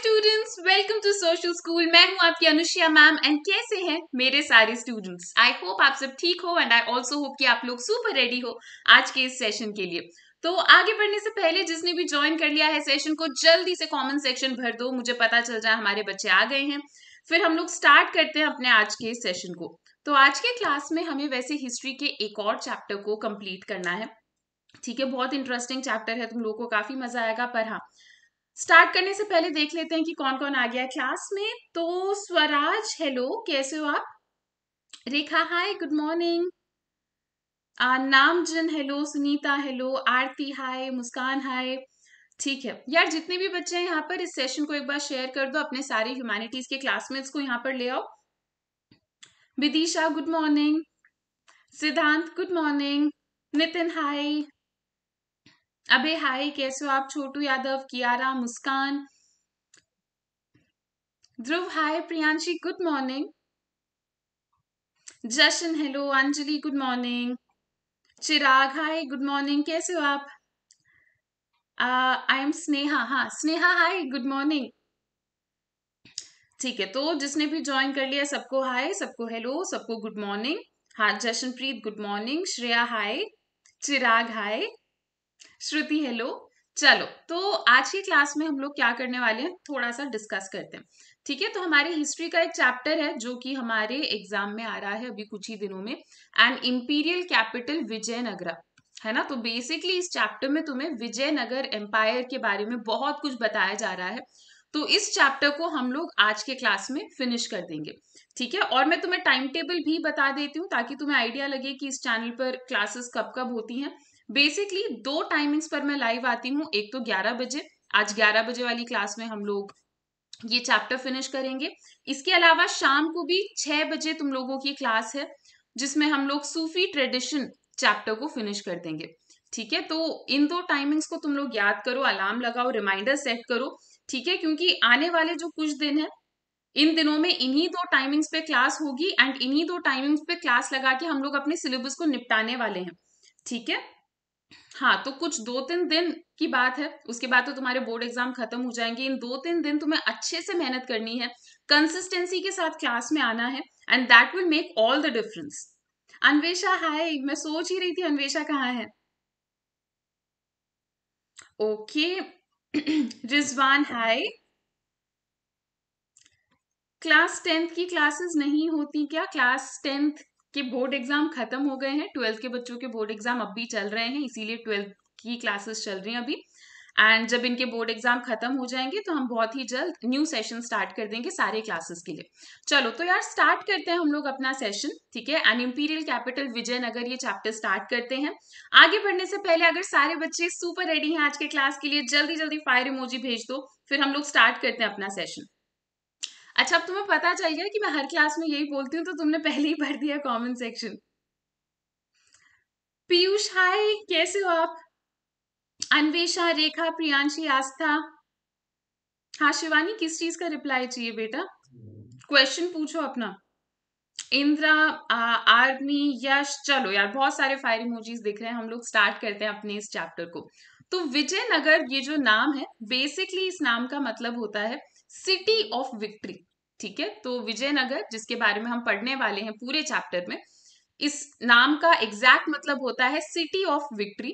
students welcome to social school मैं हूं आपकी अनुष्या मैम एंड कैसे हैं मेरे सारे स्टूडेंट्स आई होप आप सब ठीक हो एंड आई आल्सो होप कि आप लोग सुपर रेडी हो आज के इस सेशन के लिए तो आगे बढ़ने से पहले जिसने भी ज्वाइन कर लिया है सेशन को जल्दी से कॉमेंट सेक्शन भर दो मुझे पता चल जाए हमारे बच्चे आ गए हैं फिर हम लोग स्टार्ट करते हैं अपने आज के सेशन को तो आज के क्लास में हमें वैसे हिस्ट्री के एक और चैप्टर को कंप्लीट करना है ठीक है बहुत इंटरेस्टिंग चैप्टर है तुम लोगों को काफी मजा आएगा पर हाँ स्टार्ट करने से पहले देख लेते हैं कि कौन कौन आ गया क्लास में तो स्वराज हेलो कैसे हो आप रेखा हाय गुड मॉर्निंग नामजन hello Sunita hello Aarti hi Muskan hi ठीक है यार जितने भी बच्चे हैं यहाँ पर इस सेशन को एक बार शेयर कर दो अपने सारे ह्यूमैनिटीज के क्लासमेट्स को यहाँ पर ले आओ Vidisha good morning Siddhant good morning Nitin hi अबे हाय कैसे हो आप Chhotu Yadav Kiara Muskan Dhruv hi Priyanshi good morning Jashan hello Anjali good morning Chirag hi good morning कैसे हो आप आई एम स्नेहा हाँ स्नेहा हाय गुड मॉर्निंग ठीक है तो जिसने भी ज्वाइन कर लिया सबको हाय सबको हेलो सबको गुड मॉर्निंग हाँ Jashanpreet good morning Shreya hi Chirag hi Shruti hello चलो तो आज की क्लास में हम लोग क्या करने वाले हैं थोड़ा सा डिस्कस करते हैं ठीक है तो हमारे हिस्ट्री का एक चैप्टर है जो कि हमारे एग्जाम में आ रहा है अभी कुछ ही दिनों में एंड इम्पीरियल कैपिटल विजयनगरा है ना तो बेसिकली इस चैप्टर में तुम्हें विजयनगर एम्पायर के बारे में बहुत कुछ बताया जा रहा है तो इस चैप्टर को हम लोग आज के क्लास में फिनिश कर देंगे ठीक है और मैं तुम्हें टाइम टेबल भी बता देती हूँ ताकि तुम्हें आइडिया लगे कि इस चैनल पर क्लासेस कब कब होती हैं बेसिकली दो टाइमिंग्स पर मैं लाइव आती हूँ एक तो ग्यारह बजे आज ग्यारह बजे वाली क्लास में हम लोग ये चैप्टर फिनिश करेंगे इसके अलावा शाम को भी छह बजे तुम लोगों की क्लास है जिसमें हम लोग सूफी ट्रेडिशन चैप्टर को फिनिश कर देंगे ठीक है तो इन दो टाइमिंग्स को तुम लोग याद करो अलार्म लगाओ रिमाइंडर सेट करो ठीक है क्योंकि आने वाले जो कुछ दिन है इन दिनों में इन्हीं दो टाइमिंग्स पे क्लास होगी एंड इन्हीं दो टाइमिंग्स पे क्लास लगा के हम लोग अपने सिलेबस को निपटाने वाले हैं ठीक है हाँ तो कुछ दो तीन दिन की बात है उसके बाद तो तुम्हारे बोर्ड एग्जाम खत्म हो जाएंगे इन दो तीन दिन तुम्हें अच्छे से मेहनत करनी है कंसिस्टेंसी के साथ क्लास में आना है and that will make all the difference Anvesha hi मैं सोच ही रही थी अन्वेशा कहाँ है okay Rizwan hi class tenth की क्लासेस नहीं होती क्या क्लास टेंथ कि बोर्ड एग्जाम खत्म हो गए हैं ट्वेल्थ के बच्चों के बोर्ड एग्जाम अब भी चल रहे हैं इसीलिए ट्वेल्थ की क्लासेस चल रही हैं अभी एंड जब इनके बोर्ड एग्जाम खत्म हो जाएंगे तो हम बहुत ही जल्द न्यू सेशन स्टार्ट कर देंगे सारे क्लासेस के लिए चलो तो यार स्टार्ट करते हैं हम लोग अपना सेशन ठीक है एंड इम्पीरियल कैपिटल विजयनगर ये चैप्टर स्टार्ट करते हैं आगे बढ़ने से पहले अगर सारे बच्चे सुपर रेडी हैं आज के क्लास के लिए जल्दी जल्दी फायर इमोजी भेज दो फिर हम लोग स्टार्ट करते हैं अपना सेशन अच्छा अब तुम्हें पता चल गया कि मैं हर क्लास में यही बोलती हूँ तो तुमने पहले ही भर दिया कॉमेंट सेक्शन पीयूष हाय कैसे हो आप अन्वेषा रेखा प्रियांशी आस्था हाँ शिवानी किस चीज का रिप्लाई चाहिए बेटा क्वेश्चन पूछो अपना इंद्रा आर्मी यश चलो यार बहुत सारे फायर इमोजीज दिख रहे हैं हम लोग स्टार्ट करते हैं अपने इस चैप्टर को तो विजयनगर ये जो नाम है बेसिकली इस नाम का मतलब होता है सिटी ऑफ विक्ट्री ठीक है तो विजयनगर जिसके बारे में हम पढ़ने वाले हैं पूरे चैप्टर में इस नाम का एग्जैक्ट मतलब होता है सिटी ऑफ विक्ट्री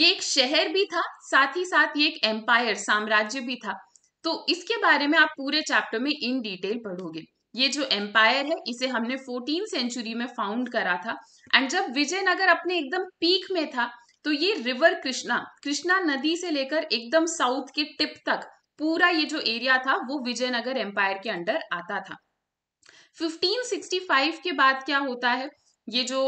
ये एक शहर भी था साथ ही साथ ये एक एम्पायर साम्राज्य भी था तो इसके बारे में आप पूरे चैप्टर में इन डिटेल पढ़ोगे ये जो एम्पायर है इसे हमने फोर्टीन सेंचुरी में फाउंड करा था एंड जब विजयनगर अपने एकदम पीक में था तो ये रिवर कृष्णा कृष्णा नदी से लेकर एकदम साउथ के टिप तक पूरा ये जो एरिया था वो विजयनगर एम्पायर के अंडर आता था 1565 के बाद क्या होता है ये जो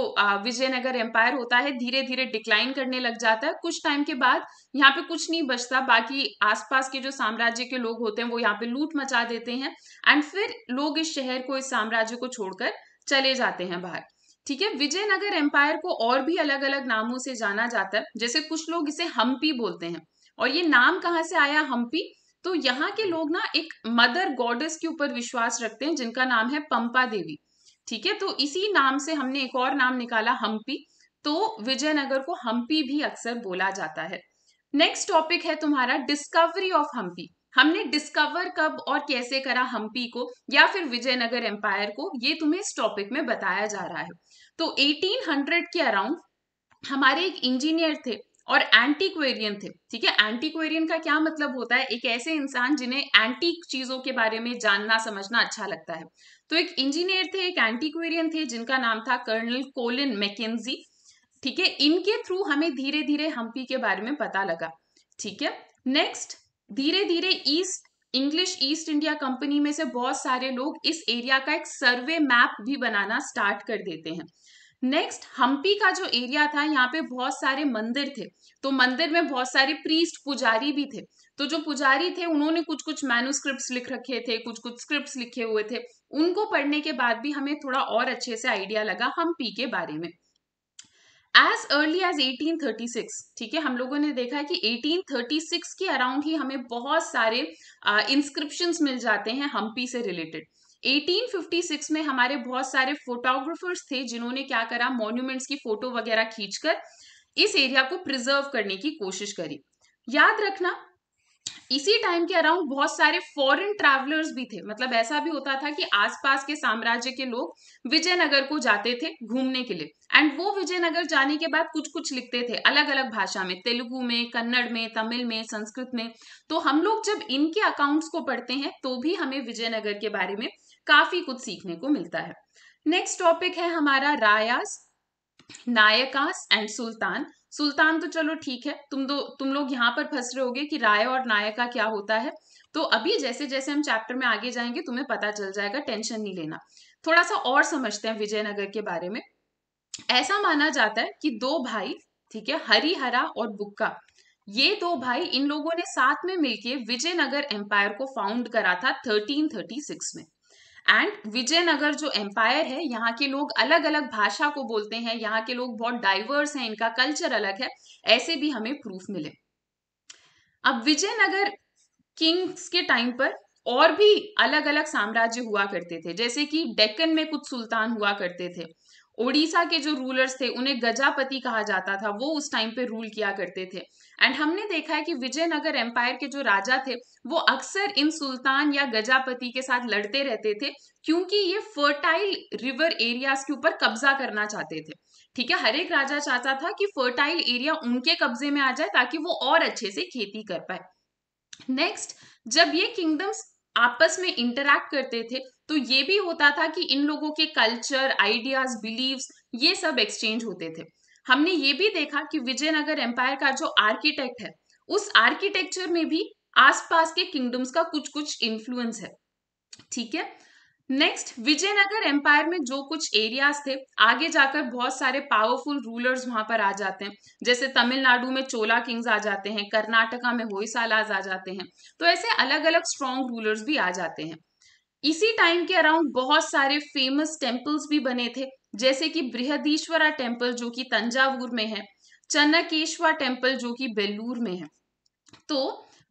विजयनगर एम्पायर होता है धीरे धीरे डिक्लाइन करने लग जाता है कुछ टाइम के बाद यहाँ पे कुछ नहीं बचता बाकी आसपास के जो साम्राज्य के लोग होते हैं वो यहाँ पे लूट मचा देते हैं एंड फिर लोग इस शहर को इस साम्राज्य को छोड़कर चले जाते हैं बाहर ठीक है विजयनगर एम्पायर को और भी अलग अलग नामों से जाना जाता है जैसे कुछ लोग इसे हम्पी बोलते हैं और ये नाम कहाँ से आया हम्पी तो यहाँ के लोग ना एक मदर गॉडेस के ऊपर विश्वास रखते हैं जिनका नाम है पंपा देवी ठीक है तो इसी नाम से हमने एक और नाम निकाला हम्पी तो विजयनगर को हम्पी भी अक्सर बोला जाता है नेक्स्ट टॉपिक है तुम्हारा डिस्कवरी ऑफ हम्पी हमने डिस्कवर कब और कैसे करा हम्पी को या फिर विजयनगर एम्पायर को ये तुम्हें इस टॉपिक में बताया जा रहा है तो 1800 के अराउंड हमारे एक इंजीनियर थे और एंटीक्वेरियन थे ठीक है एंटीक्वेरियन का क्या मतलब होता है एक ऐसे इंसान जिन्हें एंटीक चीजों के बारे में जानना समझना अच्छा लगता है तो एक इंजीनियर थे एक एंटीक्वेरियन थे जिनका नाम था कर्नल कोलिन मैकेजी ठीक है इनके थ्रू हमें धीरे धीरे हम्पी के बारे में पता लगा ठीक है नेक्स्ट धीरे धीरे East English East India Company में से बहुत सारे लोग इस एरिया का एक सर्वे मैप भी बनाना स्टार्ट कर देते हैं नेक्स्ट हम्पी का जो एरिया था यहाँ पे बहुत सारे मंदिर थे तो मंदिर में बहुत सारे प्रीस्ट पुजारी भी थे तो जो पुजारी थे उन्होंने कुछ कुछ मैनुस्क्रिप्ट लिख रखे थे कुछ कुछ स्क्रिप्ट लिखे हुए थे उनको पढ़ने के बाद भी हमें थोड़ा और अच्छे से आइडिया लगा हम्पी के बारे में एज अर्ली एज 1836 ठीक है हम लोगों ने देखा है कि 1836 के अराउंड ही हमें बहुत सारे इंस्क्रिप्शन uh, मिल जाते हैं हम्पी से रिलेटेड 1856 में हमारे बहुत सारे फोटोग्राफर्स थे जिन्होंने क्या करा मॉन्यूमेंट्स की फोटो वगैरह खींचकर इस एरिया को प्रिजर्व करने की कोशिश करी याद रखना इसी टाइम के अराउंड बहुत सारे फॉरेन ट्रैवलर्स भी थे मतलब ऐसा भी होता था कि आसपास के साम्राज्य के लोग विजयनगर को जाते थे घूमने के लिए एंड वो विजयनगर जाने के बाद कुछ कुछ लिखते थे अलग अलग भाषा में तेलुगु में कन्नड़ में तमिल में संस्कृत में तो हम लोग जब इनके अकाउंट्स को पढ़ते हैं तो भी हमें विजयनगर के बारे में काफी कुछ सीखने को मिलता है नेक्स्ट टॉपिक है हमारा रायास नायकास एंड सुल्तान सुल्तान तो चलो ठीक है तुम दो तुम लोग यहाँ पर फंस रहे होगे कि राय और नायका क्या होता है तो अभी जैसे जैसे हम चैप्टर में आगे जाएंगे तुम्हें पता चल जाएगा टेंशन नहीं लेना थोड़ा सा और समझते हैं विजयनगर के बारे में ऐसा माना जाता है कि दो भाई ठीक है हरिहरा और बुक्का ये दो भाई इन लोगों ने साथ में मिलकर विजयनगर एम्पायर को फाउंड करा था थर्टीन में एंड विजयनगर जो एम्पायर है यहाँ के लोग अलग अलग भाषा को बोलते हैं यहाँ के लोग बहुत डाइवर्स हैं इनका कल्चर अलग है ऐसे भी हमें प्रूफ मिले अब विजयनगर किंग्स के टाइम पर और भी अलग अलग साम्राज्य हुआ करते थे जैसे कि डेक्कन में कुछ सुल्तान हुआ करते थे ओडिशा के जो रूलर्स थे उन्हें गजापति कहा जाता था वो उस टाइम पे रूल किया करते थे एंड हमने देखा है कि विजयनगर एम्पायर के जो राजा थे वो अक्सर इन सुल्तान या गजापति के साथ लड़ते रहते थे क्योंकि ये फर्टाइल रिवर एरियाज के ऊपर कब्जा करना चाहते थे ठीक है हर एक राजा चाहता था कि फर्टाइल एरिया उनके कब्जे में आ जाए ताकि वो और अच्छे से खेती कर पाए नेक्स्ट जब ये किंगडम्स आपस में इंटरैक्ट करते थे तो ये भी होता था कि इन लोगों के कल्चर आइडियाज बिलीव्स ये सब एक्सचेंज होते थे हमने ये भी देखा कि विजयनगर एम्पायर का जो आर्किटेक्ट है उस आर्किटेक्चर में भी आसपास के किंगडम्स का कुछ कुछ इन्फ्लुएंस है ठीक है नेक्स्ट विजयनगर एम्पायर में जो कुछ एरियाज थे आगे जाकर बहुत सारे पावरफुल रूलर्स वहां पर आ जाते हैं जैसे तमिलनाडु में चोला किंग्स आ जाते हैं कर्नाटका में होयसालाज आ जाते हैं तो ऐसे अलग अलग स्ट्रॉन्ग रूलर्स भी आ जाते हैं इसी टाइम के अराउंड बहुत सारे फेमस टेम्पल्स भी बने थे जैसे कि बृहदीश्वरा टेम्पल जो कि तंजावूर में है चन्नकेश्वर टेम्पल जो कि बेलूर में है तो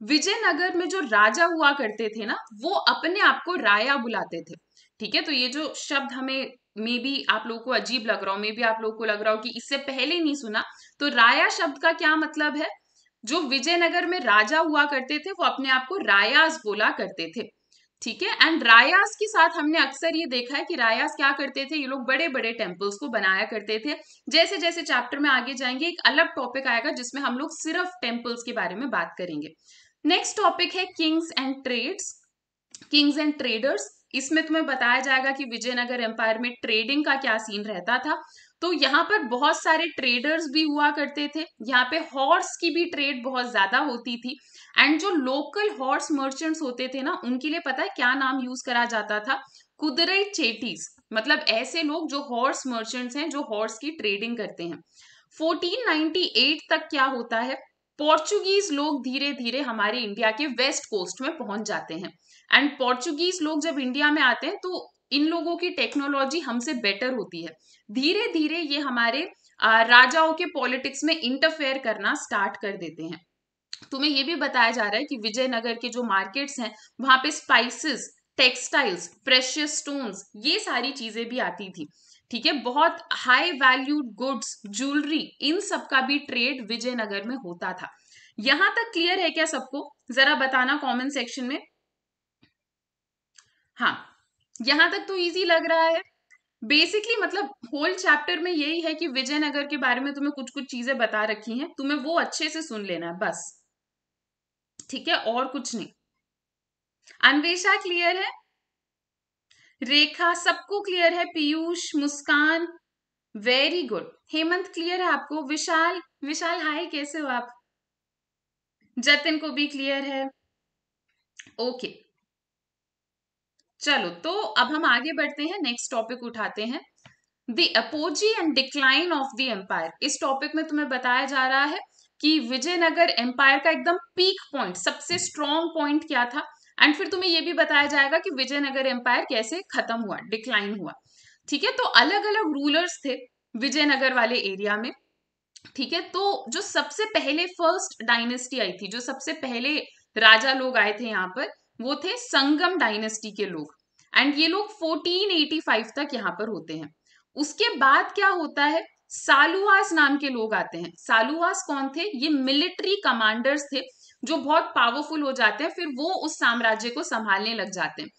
विजयनगर में जो राजा हुआ करते थे ना वो अपने आप को राया बुलाते थे ठीक है तो ये जो शब्द हमें मे बी आप लोगों को अजीब लग रहा हो मे बी आप लोगों को लग रहा हो कि इससे पहले नहीं सुना तो राया शब्द का क्या मतलब है जो विजयनगर में राजा हुआ करते थे वो अपने आप को रायाज बोला करते थे ठीक है एंड रायास के साथ हमने अक्सर ये देखा है कि रायास क्या करते थे ये लोग बड़े बड़े टेम्पल्स को बनाया करते थे जैसे जैसे चैप्टर में आगे जाएंगे एक अलग टॉपिक आएगा जिसमें हम लोग सिर्फ टेम्पल्स के बारे में बात करेंगे नेक्स्ट टॉपिक है kings and trades kings and traders इसमें तुम्हें बताया जाएगा कि विजयनगर एम्पायर में ट्रेडिंग का क्या सीन रहता था तो यहाँ पर बहुत सारे ट्रेडर्स भी हुआ करते थे यहाँ पे हॉर्स की भी ट्रेड बहुत ज्यादा होती थी एंड जो लोकल हॉर्स मर्चेंट्स होते थे ना उनके लिए पता है क्या नाम यूज करा जाता था कुदरई चेटीज मतलब ऐसे लोग जो हॉर्स मर्चेंट्स हैं जो हॉर्स की ट्रेडिंग करते हैं 1498 तक क्या होता है पोर्चुगीज लोग धीरे धीरे हमारे इंडिया के वेस्ट कोस्ट में पहुंच जाते हैं एंड पोर्चुगीज लोग जब इंडिया में आते हैं तो इन लोगों की टेक्नोलॉजी हमसे बेटर होती है धीरे धीरे ये हमारे राजाओं के पॉलिटिक्स में इंटरफेयर करना स्टार्ट कर देते हैं तुम्हें ये भी बताया जा रहा है कि विजयनगर के जो मार्केट्स हैं वहां पे स्पाइसेस टेक्सटाइल्स प्रेशियस स्टोन्स ये सारी चीजें भी आती थी ठीक है बहुत हाई वैल्यूड गुड्स ज्वेलरी इन सब का भी ट्रेड विजयनगर में होता था यहां तक क्लियर है क्या सबको जरा बताना कमेंट सेक्शन में हाँ यहां तक तो इजी लग रहा है बेसिकली मतलब होल चैप्टर में यही है कि विजयनगर के बारे में तुम्हें कुछ कुछ चीजें बता रखी हैं तुम्हें वो अच्छे से सुन लेना है बस ठीक है और कुछ नहीं अन्वेषा क्लियर है रेखा सबको क्लियर है Piyush Muskan very good Hemant clear है आपको विशाल विशाल हाय कैसे हो आप जतिन को भी क्लियर है ओके चलो तो अब हम आगे बढ़ते हैं नेक्स्ट टॉपिक उठाते हैं the apogee and decline of the empire इस टॉपिक में तुम्हें बताया जा रहा है कि विजयनगर एम्पायर का एकदम पीक पॉइंट सबसे स्ट्रॉन्ग पॉइंट क्या था एंड फिर तुम्हें यह भी बताया जाएगा कि विजयनगर एम्पायर कैसे खत्म हुआ डिक्लाइन हुआ ठीक है तो अलग अलग रूलर्स थे विजयनगर वाले एरिया में ठीक है तो जो सबसे पहले फर्स्ट डायनेस्टी आई थी जो सबसे पहले राजा लोग आए थे यहाँ पर वो थे संगम डायनेस्टी के लोग एंड ये लोग 1485 तक यहाँ पर होते हैं उसके बाद क्या होता है सालुआस नाम के लोग आते हैं सालुआस कौन थे ये मिलिट्री कमांडर्स थे जो बहुत पावरफुल हो जाते हैं फिर वो उस साम्राज्य को संभालने लग जाते हैं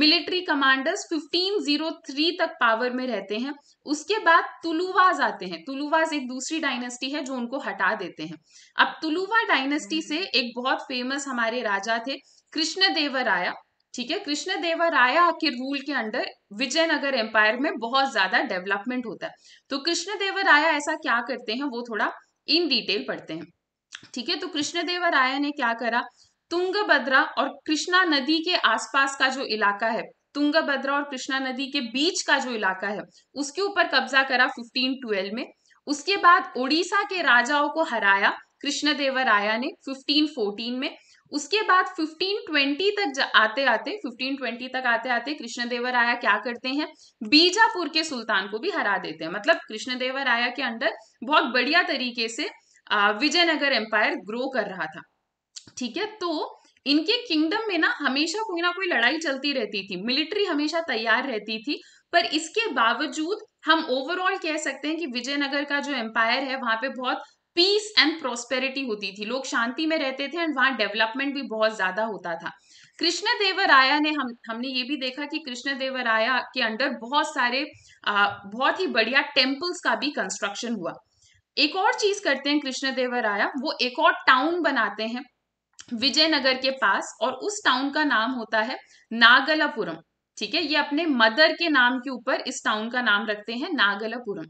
मिलिट्री कमांडर्स 1503 तक पावर में रहते हैं उसके बाद तुलुवाज आते हैं तुलुवाज एक दूसरी डायनेस्टी है जो उनको हटा देते हैं अब तुलुवा डायनेस्टी से एक बहुत फेमस हमारे राजा थे कृष्णदेवराया ठीक है कृष्ण देवराया के रूल के अंडर विजयनगर एम्पायर में बहुत ज्यादा डेवलपमेंट होता है तो कृष्ण देवराया ऐसा क्या करते हैं वो थोड़ा इन डिटेल पढ़ते हैं ठीक है तो कृष्ण देवराया ने क्या करा तुंगभद्रा और कृष्णा नदी के आसपास का जो इलाका है तुंगभद्रा और कृष्णा नदी के बीच का जो इलाका है उसके ऊपर कब्जा करा 1512 में उसके बाद ओडिशा के राजाओं को हराया कृष्णदेवराया ने 1514 में उसके बाद 1520 तक आते आते 1520 तक आते आते कृष्णदेवर आया क्या करते हैं बीजापुर के सुल्तान को भी हरा देते हैं मतलब कृष्णदेवर आया के अंडर बहुत बढ़िया तरीके से विजयनगर एम्पायर ग्रो कर रहा था ठीक है तो इनके किंगडम में ना हमेशा कोई ना कोई लड़ाई चलती रहती थी मिलिट्री हमेशा तैयार रहती थी पर इसके बावजूद हम ओवरऑल कह सकते हैं कि विजयनगर का जो एम्पायर है वहां पे बहुत पीस एंड प्रोस्पेरिटी होती थी लोग शांति में रहते थे एंड वहां डेवलपमेंट भी बहुत ज्यादा होता था कृष्ण देवराया ने हम हमने ये भी देखा कि कृष्ण देवराया के अंडर बहुत सारे आ, बहुत ही बढ़िया टेम्पल्स का भी कंस्ट्रक्शन हुआ एक और चीज करते हैं कृष्ण देवराया वो एक और टाउन बनाते हैं विजयनगर के पास और उस टाउन का नाम होता है नागलापुरम ठीक है ये अपने मदर के नाम के ऊपर इस टाउन का नाम रखते हैं नागलापुरम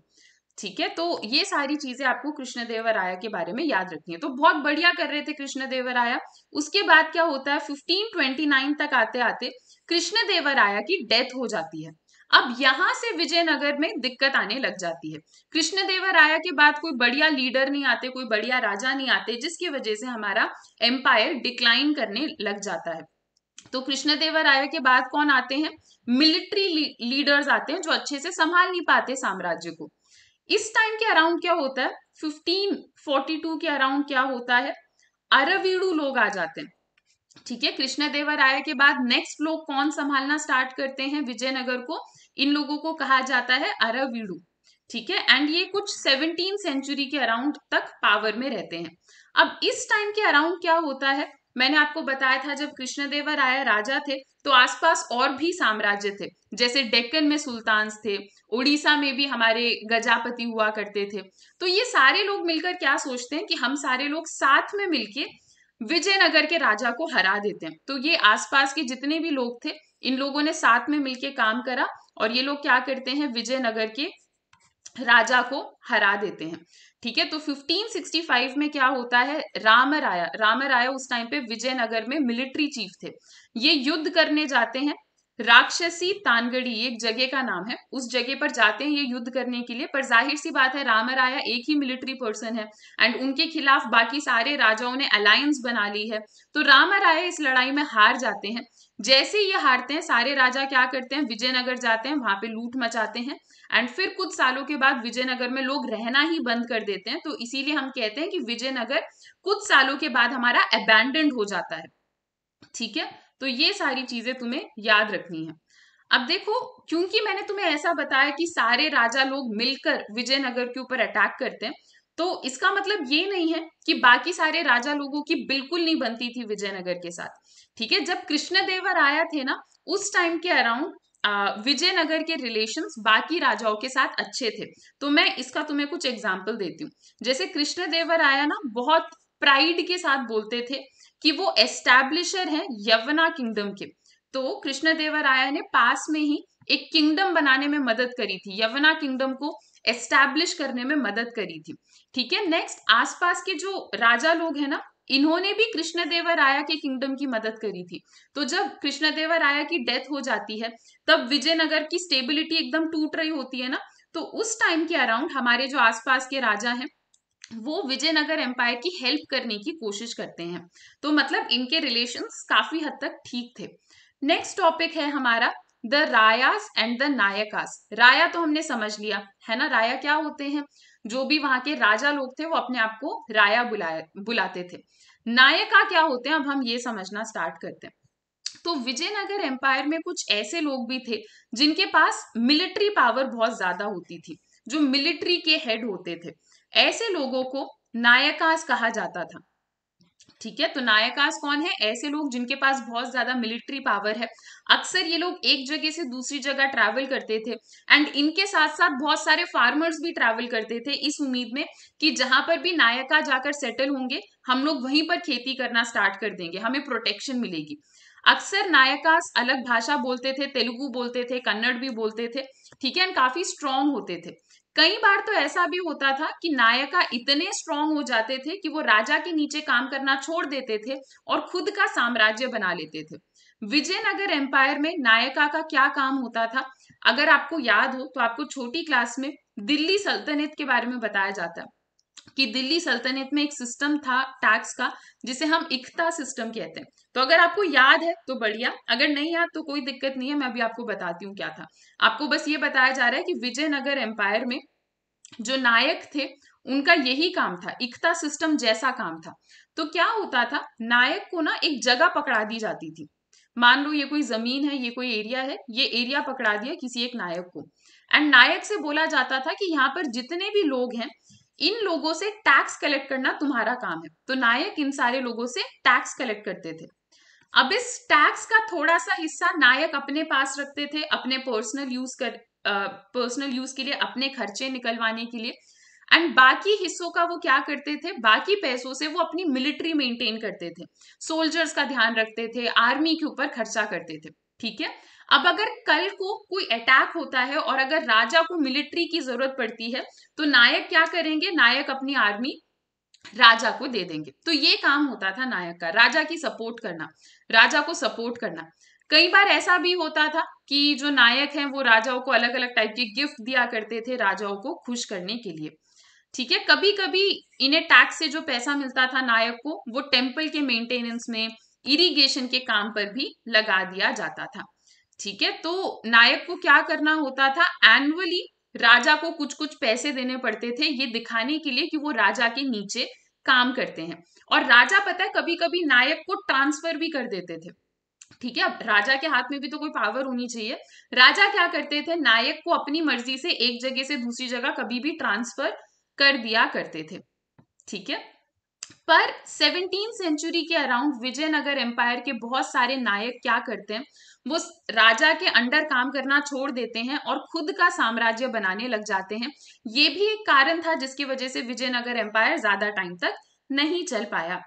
ठीक है तो ये सारी चीजें आपको कृष्णदेवराया के बारे में याद रखनी है तो बहुत बढ़िया कर रहे थे कृष्णदेवराया उसके बाद क्या होता है 1529 तक आते आते कृष्णदेवराया की डेथ हो जाती है अब यहां से विजयनगर में दिक्कत आने लग जाती है कृष्णदेवराया के बाद कोई बढ़िया लीडर नहीं आते कोई बढ़िया राजा नहीं आते जिसकी वजह से हमारा एम्पायर डिक्लाइन करने लग जाता है तो कृष्णदेवराया के बाद कौन आते हैं मिलिट्री लीडर्स आते हैं जो अच्छे से संभाल नहीं पाते साम्राज्य को इस टाइम के अराउंड क्या होता है 1542 के अराउंड क्या होता है अरवीड़ू लोग आ जाते हैं ठीक है कृष्णदेवराय के बाद नेक्स्ट लोग कौन संभालना स्टार्ट करते हैं विजयनगर को इन लोगों को कहा जाता है अरवीड़ू ठीक है एंड ये कुछ सेवनटीन सेंचुरी के अराउंड तक पावर में रहते हैं अब इस टाइम के अराउंड क्या होता है मैंने आपको बताया था जब कृष्णदेवर आया राजा थे तो आसपास और भी साम्राज्य थे जैसे डेक्कन में सुल्तान्स थे उड़ीसा में भी हमारे गजापति हुआ करते थे तो ये सारे लोग मिलकर क्या सोचते हैं कि हम सारे लोग साथ में मिलके विजयनगर के राजा को हरा देते हैं तो ये आसपास के जितने भी लोग थे इन लोगों ने साथ में मिलके काम करा और ये लोग क्या करते हैं विजयनगर के राजा को हरा देते हैं ठीक है तो 1565 में क्या होता है रामराया रामराया उस टाइम पे विजयनगर में मिलिट्री चीफ थे ये युद्ध करने जाते हैं राक्षसी तानगढ़ी एक जगह का नाम है उस जगह पर जाते हैं ये युद्ध करने के लिए पर जाहिर सी बात है रामराया एक ही मिलिट्री पर्सन है एंड उनके खिलाफ बाकी सारे राजाओं ने अलायंस बना ली है तो रामराया इस लड़ाई में हार जाते हैं जैसे ये हारते हैं सारे राजा क्या करते हैं विजयनगर जाते हैं वहां पे लूट मचाते हैं एंड फिर कुछ सालों के बाद विजयनगर में लोग रहना ही बंद कर देते हैं तो इसीलिए हम कहते हैं कि विजयनगर कुछ सालों के बाद हमारा अबैंडेंड हो जाता है ठीक है तो ये सारी चीजें तुम्हें याद रखनी है अब देखो क्योंकि मैंने तुम्हें ऐसा बताया कि सारे राजा लोग मिलकर विजयनगर के ऊपर अटैक करते हैं तो इसका मतलब ये नहीं है कि बाकी सारे राजा लोगों की बिल्कुल नहीं बनती थी विजयनगर के साथ ठीक है जब कृष्णदेवर आया थे ना उस टाइम के अराउंड विजयनगर के रिलेशंस बाकी राजाओं के साथ अच्छे थे तो मैं इसका तुम्हें कुछ एग्जाम्पल देती हूँ जैसे आया ना बहुत प्राइड के साथ बोलते थे कि वो एस्टैब्लिशर हैं यवना किंगडम के तो आया ने पास में ही एक किंगडम बनाने में मदद करी थी यवना किंगडम को एस्टैब्लिश करने में मदद करी थी ठीक है नेक्स्ट आसपास के जो राजा लोग हैं ना इन्होंने भी राय के किंगडम की मदद करी थी तो जब राय की डेथ हो जाती है तब विजयनगर की स्टेबिलिटी एकदम टूट रही होती है ना तो उस टाइम के अराउंड हमारे जो आसपास के राजा हैं वो विजयनगर एम्पायर की हेल्प करने की कोशिश करते हैं तो मतलब इनके रिलेशन काफी हद तक ठीक थे नेक्स्ट टॉपिक है हमारा the Rayas and the Nayakas Raya तो हमने समझ लिया है ना राया क्या होते हैं जो भी वहां के राजा लोग थे वो अपने आप को राया बुलाया बुलाते थे नायका क्या होते हैं अब हम ये समझना स्टार्ट करते हैं तो विजयनगर एम्पायर में कुछ ऐसे लोग भी थे जिनके पास मिलिट्री पावर बहुत ज्यादा होती थी जो मिलिट्री के हेड होते थे ऐसे लोगों को नायकास कहा जाता था ठीक है तो नायकास कौन है ऐसे लोग जिनके पास बहुत ज्यादा मिलिट्री पावर है अक्सर ये लोग एक जगह से दूसरी जगह ट्रैवल करते थे एंड इनके साथ साथ बहुत सारे फार्मर्स भी ट्रैवल करते थे इस उम्मीद में कि जहां पर भी नायका जाकर सेटल होंगे हम लोग वहीं पर खेती करना स्टार्ट कर देंगे हमें प्रोटेक्शन मिलेगी अक्सर नायकास अलग भाषा बोलते थे तेलुगु बोलते थे कन्नड़ भी बोलते थे ठीक है एंड काफी स्ट्रांग होते थे कई बार तो ऐसा भी होता था कि नायका इतने स्ट्रांग हो जाते थे कि वो राजा के नीचे काम करना छोड़ देते थे और खुद का साम्राज्य बना लेते थे विजयनगर एम्पायर में नायका का क्या काम होता था अगर आपको याद हो तो आपको छोटी क्लास में दिल्ली सल्तनत के बारे में बताया जाता कि दिल्ली सल्तनत में एक सिस्टम था टैक्स का जिसे हम इकता सिस्टम कहते हैं तो अगर आपको याद है तो बढ़िया अगर नहीं याद तो कोई दिक्कत नहीं है मैं अभी आपको बताती हूँ क्या था आपको बस ये बताया जा रहा है कि विजयनगर एम्पायर में जो नायक थे उनका यही काम था इकता सिस्टम जैसा काम था तो क्या होता था नायक को ना एक जगह पकड़ा दी जाती थी मान लो ये कोई जमीन है ये कोई एरिया है ये एरिया पकड़ा दिया किसी एक नायक को एंड नायक से बोला जाता था कि यहाँ पर जितने भी लोग हैं इन लोगों से टैक्स कलेक्ट करना तुम्हारा काम है तो नायक इन सारे लोगों से टैक्स कलेक्ट करते थे अब इस टैक्स का थोड़ा सा हिस्सा नायक अपने पास रखते थे अपने पर्सनल यूज कर पर्सनल यूज के लिए अपने खर्चे निकलवाने के लिए एंड बाकी हिस्सों का वो क्या करते थे बाकी पैसों से वो अपनी मिलिट्री मेंटेन करते थे सोल्जर्स का ध्यान रखते थे आर्मी के ऊपर खर्चा करते थे ठीक है अब अगर कल को कोई अटैक होता है और अगर राजा को मिलिट्री की जरूरत पड़ती है तो नायक क्या करेंगे नायक अपनी आर्मी राजा को दे देंगे तो ये काम होता था नायक का राजा की सपोर्ट करना राजा को सपोर्ट करना कई बार ऐसा भी होता था कि जो नायक हैं वो राजाओं को अलग अलग टाइप के गिफ्ट दिया करते थे राजाओं को खुश करने के लिए ठीक है कभी कभी इन्हें टैक्स से जो पैसा मिलता था नायक को वो टेम्पल के मेंटेनेंस में इरिगेशन के काम पर भी लगा दिया जाता था ठीक है तो नायक को क्या करना होता था एनुअली राजा को कुछ कुछ पैसे देने पड़ते थे ये दिखाने के लिए कि वो राजा के नीचे काम करते हैं और राजा पता है कभी कभी नायक को ट्रांसफर भी कर देते थे ठीक है अब राजा के हाथ में भी तो कोई पावर होनी चाहिए राजा क्या करते थे नायक को अपनी मर्जी से एक जगह से दूसरी जगह कभी भी ट्रांसफर कर दिया करते थे ठीक है पर सेवेंटीन सेंचुरी के अराउंड विजयनगर एम्पायर के बहुत सारे नायक क्या करते हैं वो राजा के अंडर काम करना छोड़ देते हैं और खुद का साम्राज्य बनाने लग जाते हैं ये भी एक कारण था जिसकी वजह से विजयनगर एम्पायर ज्यादा टाइम तक नहीं चल पाया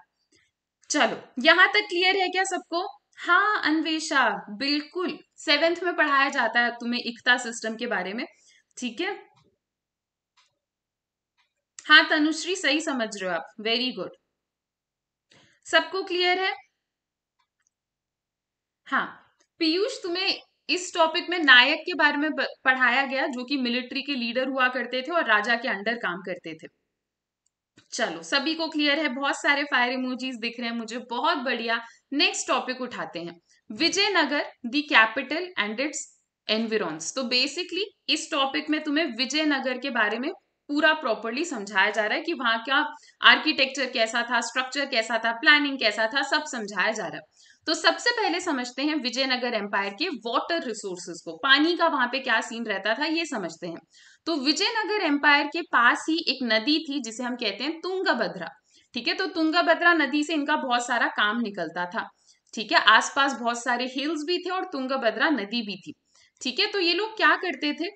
चलो यहां तक क्लियर है क्या सबको हाँ अन्वेषा बिल्कुल सेवेंथ में पढ़ाया जाता है तुम्हें इकता सिस्टम के बारे में ठीक है हाँ तनुश्री सही समझ रहे हो आप वेरी गुड सबको क्लियर है हाँ पीयूष तुम्हें इस टॉपिक में नायक के बारे में पढ़ाया गया जो कि मिलिट्री के लीडर हुआ करते थे और राजा के अंडर काम करते थे चलो सभी को क्लियर है बहुत सारे फायर इमोजीज दिख रहे हैं मुझे बहुत बढ़िया नेक्स्ट टॉपिक उठाते हैं Vijayanagar the capital and its environs तो बेसिकली इस टॉपिक में तुम्हें विजयनगर के बारे में पूरा प्रॉपरली समझाया जा रहा है कि वहां का आर्किटेक्चर कैसा था स्ट्रक्चर कैसा था प्लानिंग कैसा था सब समझाया जा रहा है तो सबसे पहले समझते हैं विजयनगर एम्पायर के वाटर रिसोर्सेज को पानी का वहां पे क्या सीन रहता था ये समझते हैं तो विजयनगर एम्पायर के पास ही एक नदी थी जिसे हम कहते हैं तुंगभद्रा ठीक है तो तुंगभद्रा नदी से इनका बहुत सारा काम निकलता था ठीक है आसपास बहुत सारे हिल्स भी थे और तुंगभद्रा नदी भी थी ठीक है तो ये लोग क्या करते थे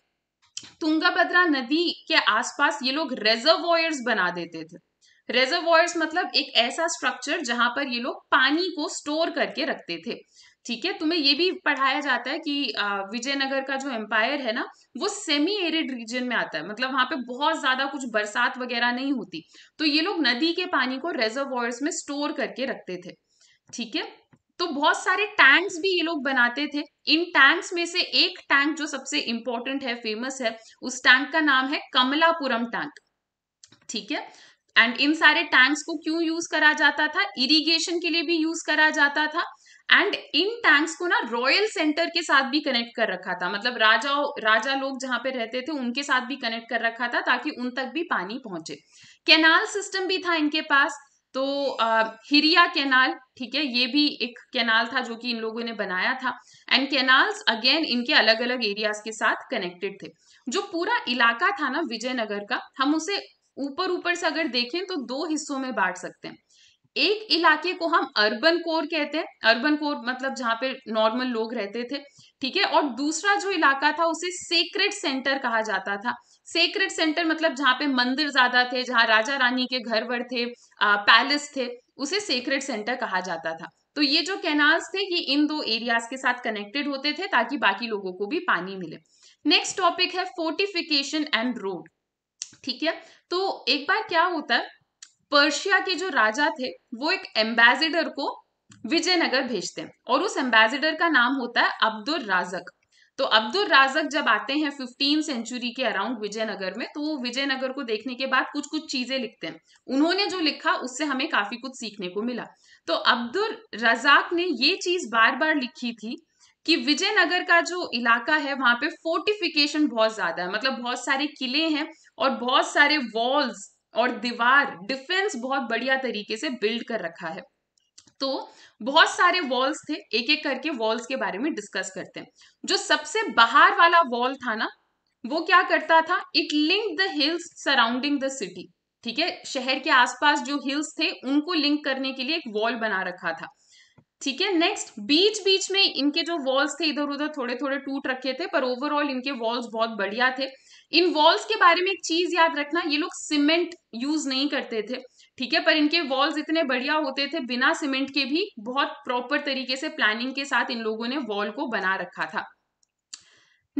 तुंगभद्रा नदी के आसपास ये लोग रिजर्वॉयर्स बना देते थे रेजर्वॉयर्स मतलब एक ऐसा स्ट्रक्चर जहां पर ये लोग पानी को स्टोर करके रखते थे ठीक है तुम्हें ये भी पढ़ाया जाता है कि विजयनगर का जो एम्पायर है ना वो सेमी एरिड रीजन में आता है मतलब वहां पे बहुत ज्यादा कुछ बरसात वगैरह नहीं होती तो ये लोग नदी के पानी को रेजर्वॉयर्स में स्टोर करके रखते थे ठीक है तो बहुत सारे टैंक्स भी ये लोग बनाते थे इन टैंक्स में से एक टैंक जो सबसे इंपॉर्टेंट है फेमस है उस टैंक का नाम है कमलापुरम टैंक ठीक है एंड इन सारे टैंक्स को क्यों यूज करा जाता था इरिगेशन के लिए भी यूज करा जाता था एंड इन टैंक्स को ना रॉयल सेंटर के साथ भी कनेक्ट कर रखा था मतलब राजा राजा लोग जहां पे रहते थे उनके साथ भी कनेक्ट कर रखा था ताकि उन तक भी पानी पहुंचे कैनाल सिस्टम भी था इनके पास तो आ, हिरिया कैनाल ठीक है ये भी एक कैनाल था जो कि इन लोगों ने बनाया था एंड कैनाल्स अगेन इनके अलग अलग एरियाज के साथ कनेक्टेड थे जो पूरा इलाका था ना विजयनगर का हम उसे ऊपर ऊपर से अगर देखें तो दो हिस्सों में बांट सकते हैं एक इलाके को हम अर्बन कोर कहते हैं अर्बन कोर मतलब जहाँ पे नॉर्मल लोग रहते थे ठीक है और दूसरा जो इलाका था उसे सेक्रेट सेंटर कहा जाता था सेक्रेट सेंटर मतलब जहाँ पे मंदिर ज्यादा थे जहां राजा रानी के घर वर थे आ, पैलेस थे उसे सेक्रेट सेंटर कहा जाता था तो ये जो कैनाल्स थे ये इन दो एरियाज के साथ कनेक्टेड होते थे ताकि बाकी लोगों को भी पानी मिले नेक्स्ट टॉपिक है फोर्टिफिकेशन एंड रोड ठीक है तो एक बार क्या होता है पर्शिया के जो राजा थे वो एक एम्बेसिडर को विजयनगर भेजते हैं और उस एम्बेसिडर का नाम होता है अब्दुल राजक तो अब्दुल राजक जब आते हैं फिफ्टीन सेंचुरी के अराउंड विजयनगर में तो वो विजयनगर को देखने के बाद कुछ कुछ चीजें लिखते हैं उन्होंने जो लिखा उससे हमें काफी कुछ सीखने को मिला तो अब्दुल रजाक ने ये चीज बार बार लिखी थी कि विजयनगर का जो इलाका है वहां पे फोर्टिफिकेशन बहुत ज्यादा है मतलब बहुत सारे किले हैं और बहुत सारे वॉल्स और दीवार डिफेंस बहुत बढ़िया तरीके से बिल्ड कर रखा है तो बहुत सारे वॉल्स थे एक एक करके वॉल्स के बारे में डिस्कस करते हैं जो सबसे बाहर वाला वॉल था ना वो क्या करता था it link the hills surrounding the city ठीक है शहर के आसपास जो हिल्स थे उनको लिंक करने के लिए एक वॉल बना रखा था ठीक है नेक्स्ट बीच बीच में इनके जो वॉल्स थे इधर उधर थोड़े थोड़े टूट रखे थे पर ओवरऑल इनके वॉल्स बहुत बढ़िया थे इन वॉल्स के बारे में एक चीज याद रखना ये लोग सीमेंट यूज नहीं करते थे ठीक है पर इनके वॉल्स इतने बढ़िया होते थे बिना सीमेंट के भी बहुत प्रॉपर तरीके से प्लानिंग के साथ इन लोगों ने वॉल को बना रखा था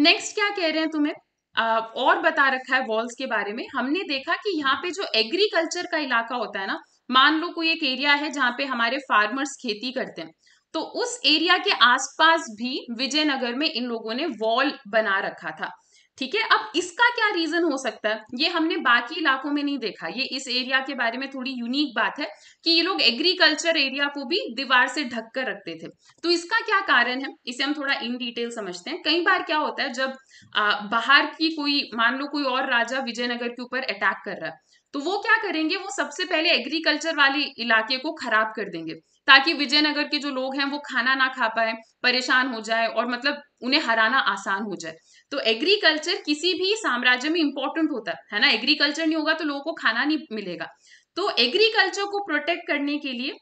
नेक्स्ट क्या कह रहे हैं तुम्हें आ, और बता रखा है वॉल्स के बारे में हमने देखा कि यहाँ पे जो एग्रीकल्चर का इलाका होता है ना मान लो कोई एक एरिया है जहाँ पे हमारे फार्मर्स खेती करते हैं तो उस एरिया के आसपास भी विजयनगर में इन लोगों ने वॉल बना रखा था ठीक है अब इसका क्या रीजन हो सकता है ये हमने बाकी इलाकों में नहीं देखा ये इस एरिया के बारे में थोड़ी यूनिक बात है कि ये लोग एग्रीकल्चर एरिया को भी दीवार से ढक कर रखते थे तो इसका क्या कारण है इसे हम थोड़ा इन डिटेल समझते हैं कई बार क्या होता है जब आ, बाहर की कोई मान लो कोई और राजा विजयनगर के ऊपर अटैक कर रहा है तो वो क्या करेंगे वो सबसे पहले एग्रीकल्चर वाले इलाके को खराब कर देंगे ताकि विजयनगर के जो लोग हैं वो खाना ना खा पाए परेशान हो जाए और मतलब उन्हें हराना आसान हो जाए तो एग्रीकल्चर किसी भी साम्राज्य में इंपॉर्टेंट होता है ना एग्रीकल्चर नहीं होगा तो लोगों को खाना नहीं मिलेगा तो एग्रीकल्चर को प्रोटेक्ट करने के लिए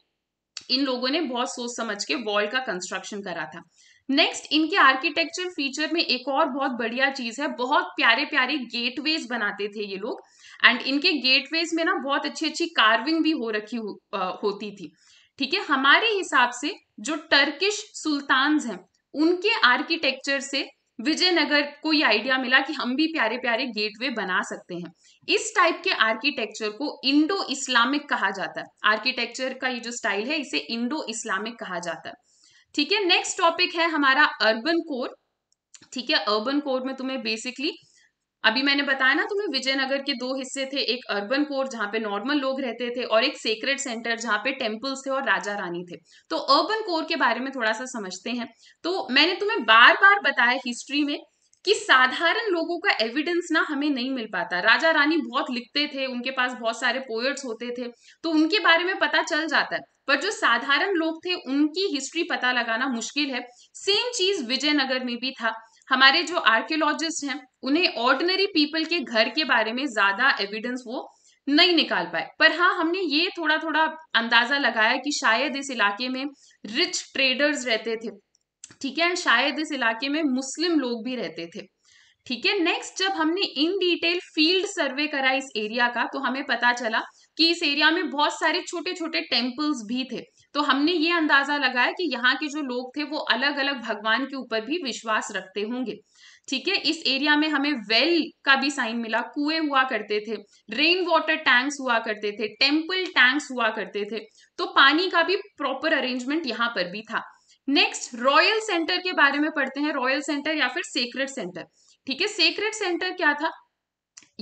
इन लोगों ने बहुत सोच समझ के वॉल का कंस्ट्रक्शन करा था नेक्स्ट इनके आर्किटेक्चर फीचर में एक और बहुत बढ़िया चीज है बहुत प्यारे प्यारे गेटवेज बनाते थे ये लोग एंड इनके गेटवेज में ना बहुत अच्छी अच्छी कार्विंग भी हो रखी हो, आ, होती थी ठीक है हमारे हिसाब से जो टर्किश सुल्तान हैं उनके आर्किटेक्चर से विजयनगर को ये आइडिया मिला कि हम भी प्यारे प्यारे गेटवे बना सकते हैं इस टाइप के आर्किटेक्चर को इंडो इस्लामिक कहा जाता है आर्किटेक्चर का ये जो स्टाइल है इसे इंडो इस्लामिक कहा जाता है ठीक है नेक्स्ट टॉपिक है हमारा अर्बन कोर ठीक है अर्बन कोर में तुम्हें बेसिकली अभी मैंने बताया ना तुम्हें विजयनगर के दो हिस्से थे एक अर्बन कोर जहाँ पे नॉर्मल लोग रहते थे और एक सेक्रेट सेंटर जहाँ पे टेम्पल्स थे और राजा रानी थे तो अर्बन कोर के बारे में थोड़ा सा समझते हैं तो मैंने तुम्हें बार बार बताया हिस्ट्री में कि साधारण लोगों का एविडेंस ना हमें नहीं मिल पाता राजा रानी बहुत लिखते थे उनके पास बहुत सारे पोएट्स होते थे तो उनके बारे में पता चल जाता है पर जो साधारण लोग थे उनकी हिस्ट्री पता लगाना मुश्किल है सेम चीज विजयनगर में भी था हमारे जो आर्कियोलॉजिस्ट हैं उन्हें ऑर्डिनरी पीपल के घर के बारे में ज्यादा एविडेंस वो नहीं निकाल पाए पर हाँ हमने ये थोड़ा थोड़ा अंदाजा लगाया कि शायद इस इलाके में रिच ट्रेडर्स रहते थे ठीक है एंड शायद इस इलाके में मुस्लिम लोग भी रहते थे ठीक है नेक्स्ट जब हमने इन डिटेल फील्ड सर्वे करा इस एरिया का तो हमें पता चला कि इस एरिया में बहुत सारे छोटे छोटे टेम्पल्स भी थे तो हमने ये अंदाजा लगाया कि यहाँ के जो लोग थे वो अलग अलग भगवान के ऊपर भी विश्वास रखते होंगे ठीक है इस एरिया में हमें वेल का भी साइन मिला कुएं हुआ करते थे रेन वाटर टैंक्स हुआ करते थे टेम्पल टैंक्स हुआ करते थे तो पानी का भी प्रॉपर अरेंजमेंट यहाँ पर भी था नेक्स्ट रॉयल सेंटर के बारे में पढ़ते हैं रॉयल सेंटर या फिर सेक्रेट सेंटर ठीक है सेक्रेट सेंटर क्या था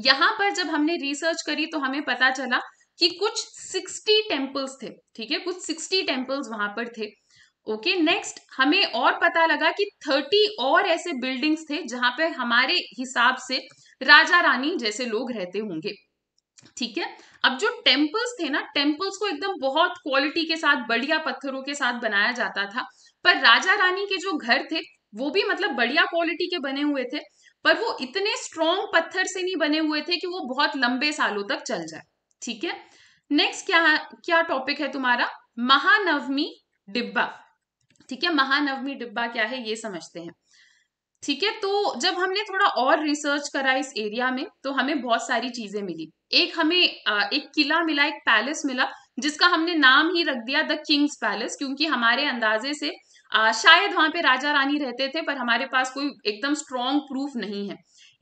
यहां पर जब हमने रिसर्च करी तो हमें पता चला कि कुछ सिक्सटी टेम्पल्स थे ठीक है कुछ सिक्सटी टेम्पल्स वहां पर थे ओके okay, नेक्स्ट हमें और पता लगा कि थर्टी और ऐसे बिल्डिंग्स थे जहां पर हमारे हिसाब से राजा रानी जैसे लोग रहते होंगे ठीक है अब जो टेम्पल्स थे ना टेम्पल्स को एकदम बहुत क्वालिटी के साथ बढ़िया पत्थरों के साथ बनाया जाता था पर राजा रानी के जो घर थे वो भी मतलब बढ़िया क्वालिटी के बने हुए थे पर वो इतने स्ट्रॉन्ग पत्थर से नहीं बने हुए थे कि वो बहुत लंबे सालों तक चल जाए ठीक है नेक्स्ट क्या क्या टॉपिक है तुम्हारा महानवमी डिब्बा ठीक है महानवमी डिब्बा क्या है ये समझते हैं ठीक है तो जब हमने थोड़ा और रिसर्च करा इस एरिया में तो हमें बहुत सारी चीजें मिली एक हमें एक किला मिला एक पैलेस मिला जिसका हमने नाम ही रख दिया द किंग्स पैलेस क्योंकि हमारे अंदाजे से शायद वहां पे राजा रानी रहते थे पर हमारे पास कोई एकदम स्ट्रॉन्ग प्रूफ नहीं है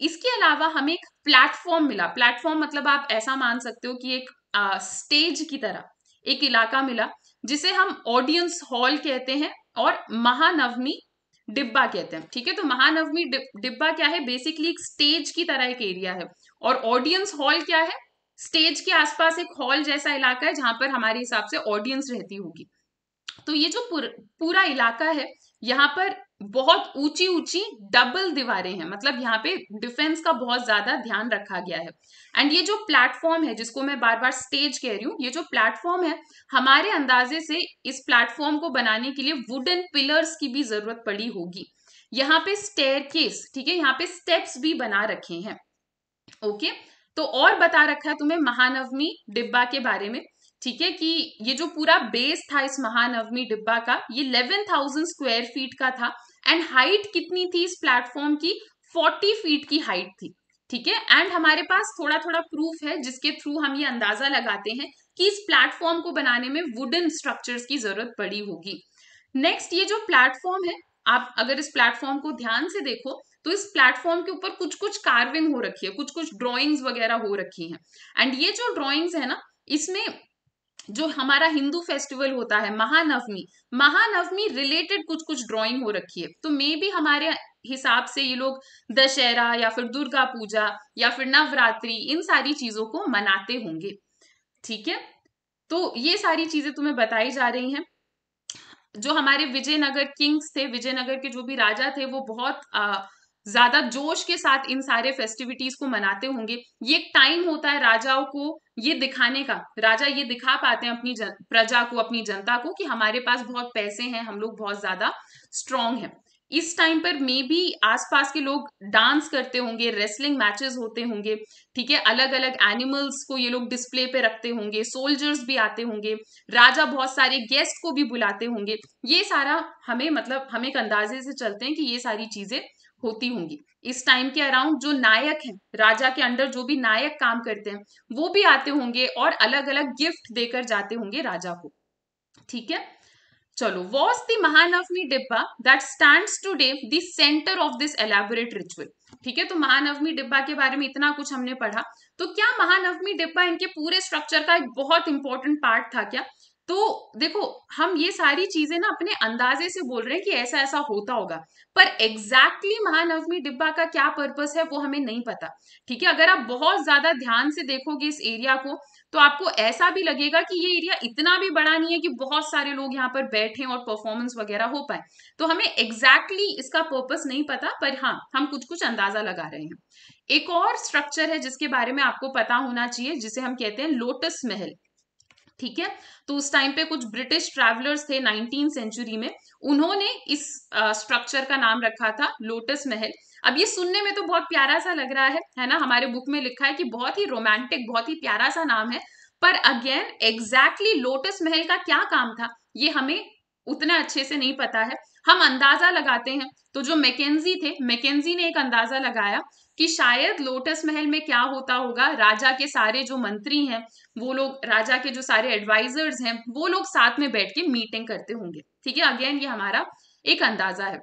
इसके अलावा हमें एक प्लेटफॉर्म मिला प्लेटफॉर्म मतलब आप ऐसा मान सकते हो कि एक स्टेज की तरह एक इलाका मिला जिसे हम ऑडियंस हॉल कहते हैं और महानवमी डिब्बा कहते हैं ठीक है तो महानवमी डिब्बा क्या है बेसिकली एक स्टेज की तरह एक एरिया है और ऑडियंस हॉल क्या है स्टेज के आसपास एक हॉल जैसा इलाका है जहां पर हमारे हिसाब से ऑडियंस रहती होगी तो ये जो पूर, पूरा इलाका है यहाँ पर बहुत ऊंची ऊंची डबल दीवारें हैं मतलब यहाँ पे डिफेंस का बहुत ज्यादा ध्यान रखा गया है एंड ये जो प्लेटफॉर्म है जिसको मैं बार बार स्टेज कह रही हूँ ये जो प्लेटफॉर्म है हमारे अंदाजे से इस प्लेटफॉर्म को बनाने के लिए वुडन पिलर्स की भी जरूरत पड़ी होगी यहाँ पे स्टेयर केस ठीक है यहाँ पे स्टेप्स भी बना रखे हैं ओके तो और बता रखा है तुम्हें महानवमी डिब्बा के बारे में ठीक है कि ये जो पूरा बेस था इस महानवमी डिब्बा का ये 11,000 स्क्वायर फीट का था एंड हाइट कितनी थी इस प्लेटफॉर्म की 40 फीट की हाइट थी ठीक है एंड हमारे पास थोड़ा थोड़ा प्रूफ है जिसके थ्रू हम ये अंदाजा लगाते हैं कि इस प्लेटफॉर्म को बनाने में वुडन स्ट्रक्चर्स की जरूरत पड़ी होगी नेक्स्ट ये जो प्लेटफॉर्म है आप अगर इस प्लेटफॉर्म को ध्यान से देखो तो इस प्लेटफॉर्म के ऊपर कुछ कुछ कार्विंग हो रखी है कुछ कुछ ड्रॉइंग्स वगैरह हो रखी हैं एंड ये जो ड्रॉइंग्स है ना इसमें जो हमारा हिंदू फेस्टिवल होता है महानवमी महानवमी रिलेटेड कुछ कुछ ड्राइंग हो रखी है तो मे भी हमारे हिसाब से ये लोग दशहरा या फिर दुर्गा पूजा या फिर नवरात्रि इन सारी चीजों को मनाते होंगे ठीक है तो ये सारी चीजें तुम्हें बताई जा रही हैं जो हमारे विजयनगर किंग्स थे विजयनगर के जो भी राजा थे वो बहुत आ, ज्यादा जोश के साथ इन सारे फेस्टिविटीज को मनाते होंगे ये एक टाइम होता है राजाओं को ये दिखाने का राजा ये दिखा पाते हैं अपनी जन, प्रजा को अपनी जनता को कि हमारे पास बहुत पैसे हैं हम लोग बहुत ज्यादा स्ट्रांग हैं इस टाइम पर मे भी आसपास के लोग डांस करते होंगे रेसलिंग मैचेस होते होंगे ठीक है अलग अलग एनिमल्स को ये लोग डिस्प्ले पे रखते होंगे सोल्जर्स भी आते होंगे राजा बहुत सारे गेस्ट को भी बुलाते होंगे ये सारा हमें मतलब हम एक अंदाजे से चलते हैं कि ये सारी चीजें होती होंगी इस टाइम के अराउंड जो नायक हैं राजा के अंडर जो भी नायक काम करते हैं वो भी आते होंगे और अलग अलग गिफ्ट देकर जाते होंगे राजा को ठीक है चलो was the Mahanavami Dibba that stand today the centre of this elaborate ritual ठीक है तो महानवमी डिब्बा के बारे में इतना कुछ हमने पढ़ा तो क्या महानवमी डिब्बा इनके पूरे स्ट्रक्चर का एक बहुत इंपॉर्टेंट पार्ट था क्या तो देखो हम ये सारी चीजें ना अपने अंदाजे से बोल रहे हैं कि ऐसा ऐसा होता होगा पर एग्जैक्टली exactly महानवमी डिब्बा का क्या पर्पस है वो हमें नहीं पता ठीक है अगर आप बहुत ज्यादा ध्यान से देखोगे इस एरिया को तो आपको ऐसा भी लगेगा कि ये एरिया इतना भी बड़ा नहीं है कि बहुत सारे लोग यहाँ पर बैठे और परफॉर्मेंस वगैरह हो पाए तो हमें एग्जैक्टली exactly इसका पर्पस नहीं पता पर हाँ हम कुछ कुछ अंदाजा लगा रहे हैं एक और स्ट्रक्चर है जिसके बारे में आपको पता होना चाहिए जिसे हम कहते हैं लोटस महल ठीक है तो उस टाइम पे कुछ ब्रिटिश ट्रैवलर्स थे नाइनटीन सेंचुरी में उन्होंने इस स्ट्रक्चर का नाम रखा था लोटस महल अब ये सुनने में तो बहुत प्यारा सा लग रहा है है ना हमारे बुक में लिखा है कि बहुत ही रोमांटिक बहुत ही प्यारा सा नाम है पर अगेन एग्जैक्टली लोटस महल का क्या काम था ये हमें उतना अच्छे से नहीं पता है हम अंदाजा लगाते हैं तो जो मैकेजी थे मैकेजी ने एक अंदाजा लगाया कि शायद लोटस महल में क्या होता होगा राजा के सारे जो मंत्री हैं वो लोग राजा के जो सारे एडवाइजर्स हैं वो लोग साथ में बैठ के मीटिंग करते होंगे ठीक है अगेन ये हमारा एक अंदाजा है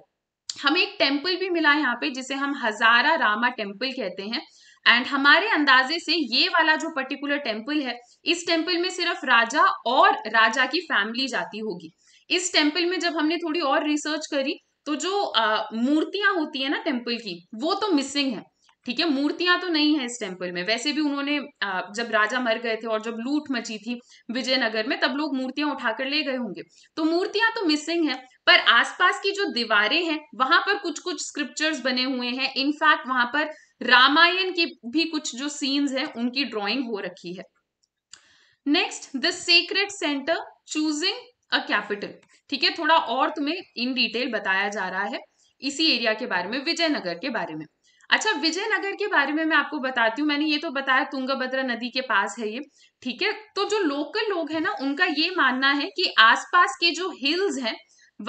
हमें एक टेम्पल भी मिला यहाँ पे जिसे हम हजारा रामा टेम्पल कहते हैं एंड हमारे अंदाजे से ये वाला जो पर्टिकुलर टेम्पल है इस टेम्पल में सिर्फ राजा और राजा की फैमिली जाती होगी इस टेम्पल में जब हमने थोड़ी और रिसर्च करी तो जो मूर्तियां होती है ना टेम्पल की वो तो मिसिंग है ठीक है मूर्तियां तो नहीं है इस टेम्पल में वैसे भी उन्होंने जब राजा मर गए थे और जब लूट मची थी विजयनगर में तब लोग मूर्तियां उठाकर ले गए होंगे तो मूर्तियां तो मिसिंग है पर आसपास की जो दीवारें हैं वहां पर कुछ कुछ स्क्रिप्चर्स बने हुए हैं इनफैक्ट वहां पर रामायण की भी कुछ जो सीन्स है उनकी ड्रॉइंग हो रखी है next the secret centre choosing a capital ठीक है थोड़ा और तुम्हें इन डिटेल बताया जा रहा है इसी एरिया के बारे में विजयनगर के बारे में अच्छा विजयनगर के बारे में मैं आपको बताती हूँ मैंने ये तो बताया तुंगभद्रा नदी के पास है ये ठीक है तो जो लोकल लोग हैं ना उनका ये मानना है कि आसपास के जो हिल्स हैं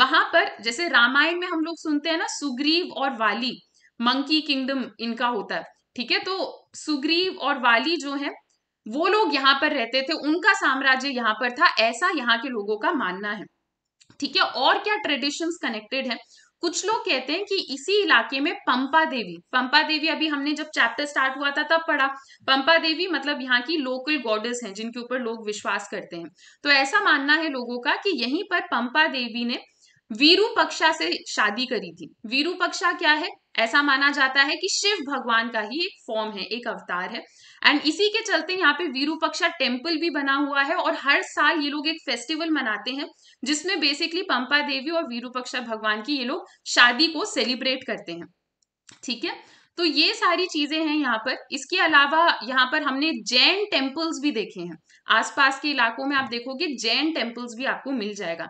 वहां पर जैसे रामायण में हम लोग सुनते हैं ना सुग्रीव और वाली मंकी किंगडम इनका होता है ठीक है तो सुग्रीव और वाली जो है वो लोग यहाँ पर रहते थे उनका साम्राज्य यहाँ पर था ऐसा यहाँ के लोगों का मानना है ठीक है और क्या ट्रेडिशंस कनेक्टेड है कुछ लोग कहते हैं कि इसी इलाके में पंपा देवी पंपा देवी अभी हमने जब चैप्टर स्टार्ट हुआ था तब पढ़ा पंपा देवी मतलब यहाँ की लोकल गॉडेस हैं जिनके ऊपर लोग विश्वास करते हैं तो ऐसा मानना है लोगों का कि यहीं पर पंपा देवी ने वीरू पक्षा से शादी करी थी वीरू पक्षा क्या है ऐसा माना जाता है कि शिव भगवान का ही एक फॉर्म है एक अवतार है एंड इसी के चलते यहाँ पे वीरूपक्षा टेम्पल भी बना हुआ है और हर साल ये लोग एक फेस्टिवल मनाते हैं जिसमें बेसिकली पंपा देवी और वीरूपक्षा भगवान की ये लोग शादी को सेलिब्रेट करते हैं ठीक है तो ये सारी चीजें हैं यहाँ पर इसके अलावा यहाँ पर हमने जैन टेम्पल्स भी देखे हैं आसपास के इलाकों में आप देखोगे जैन टेम्पल्स भी आपको मिल जाएगा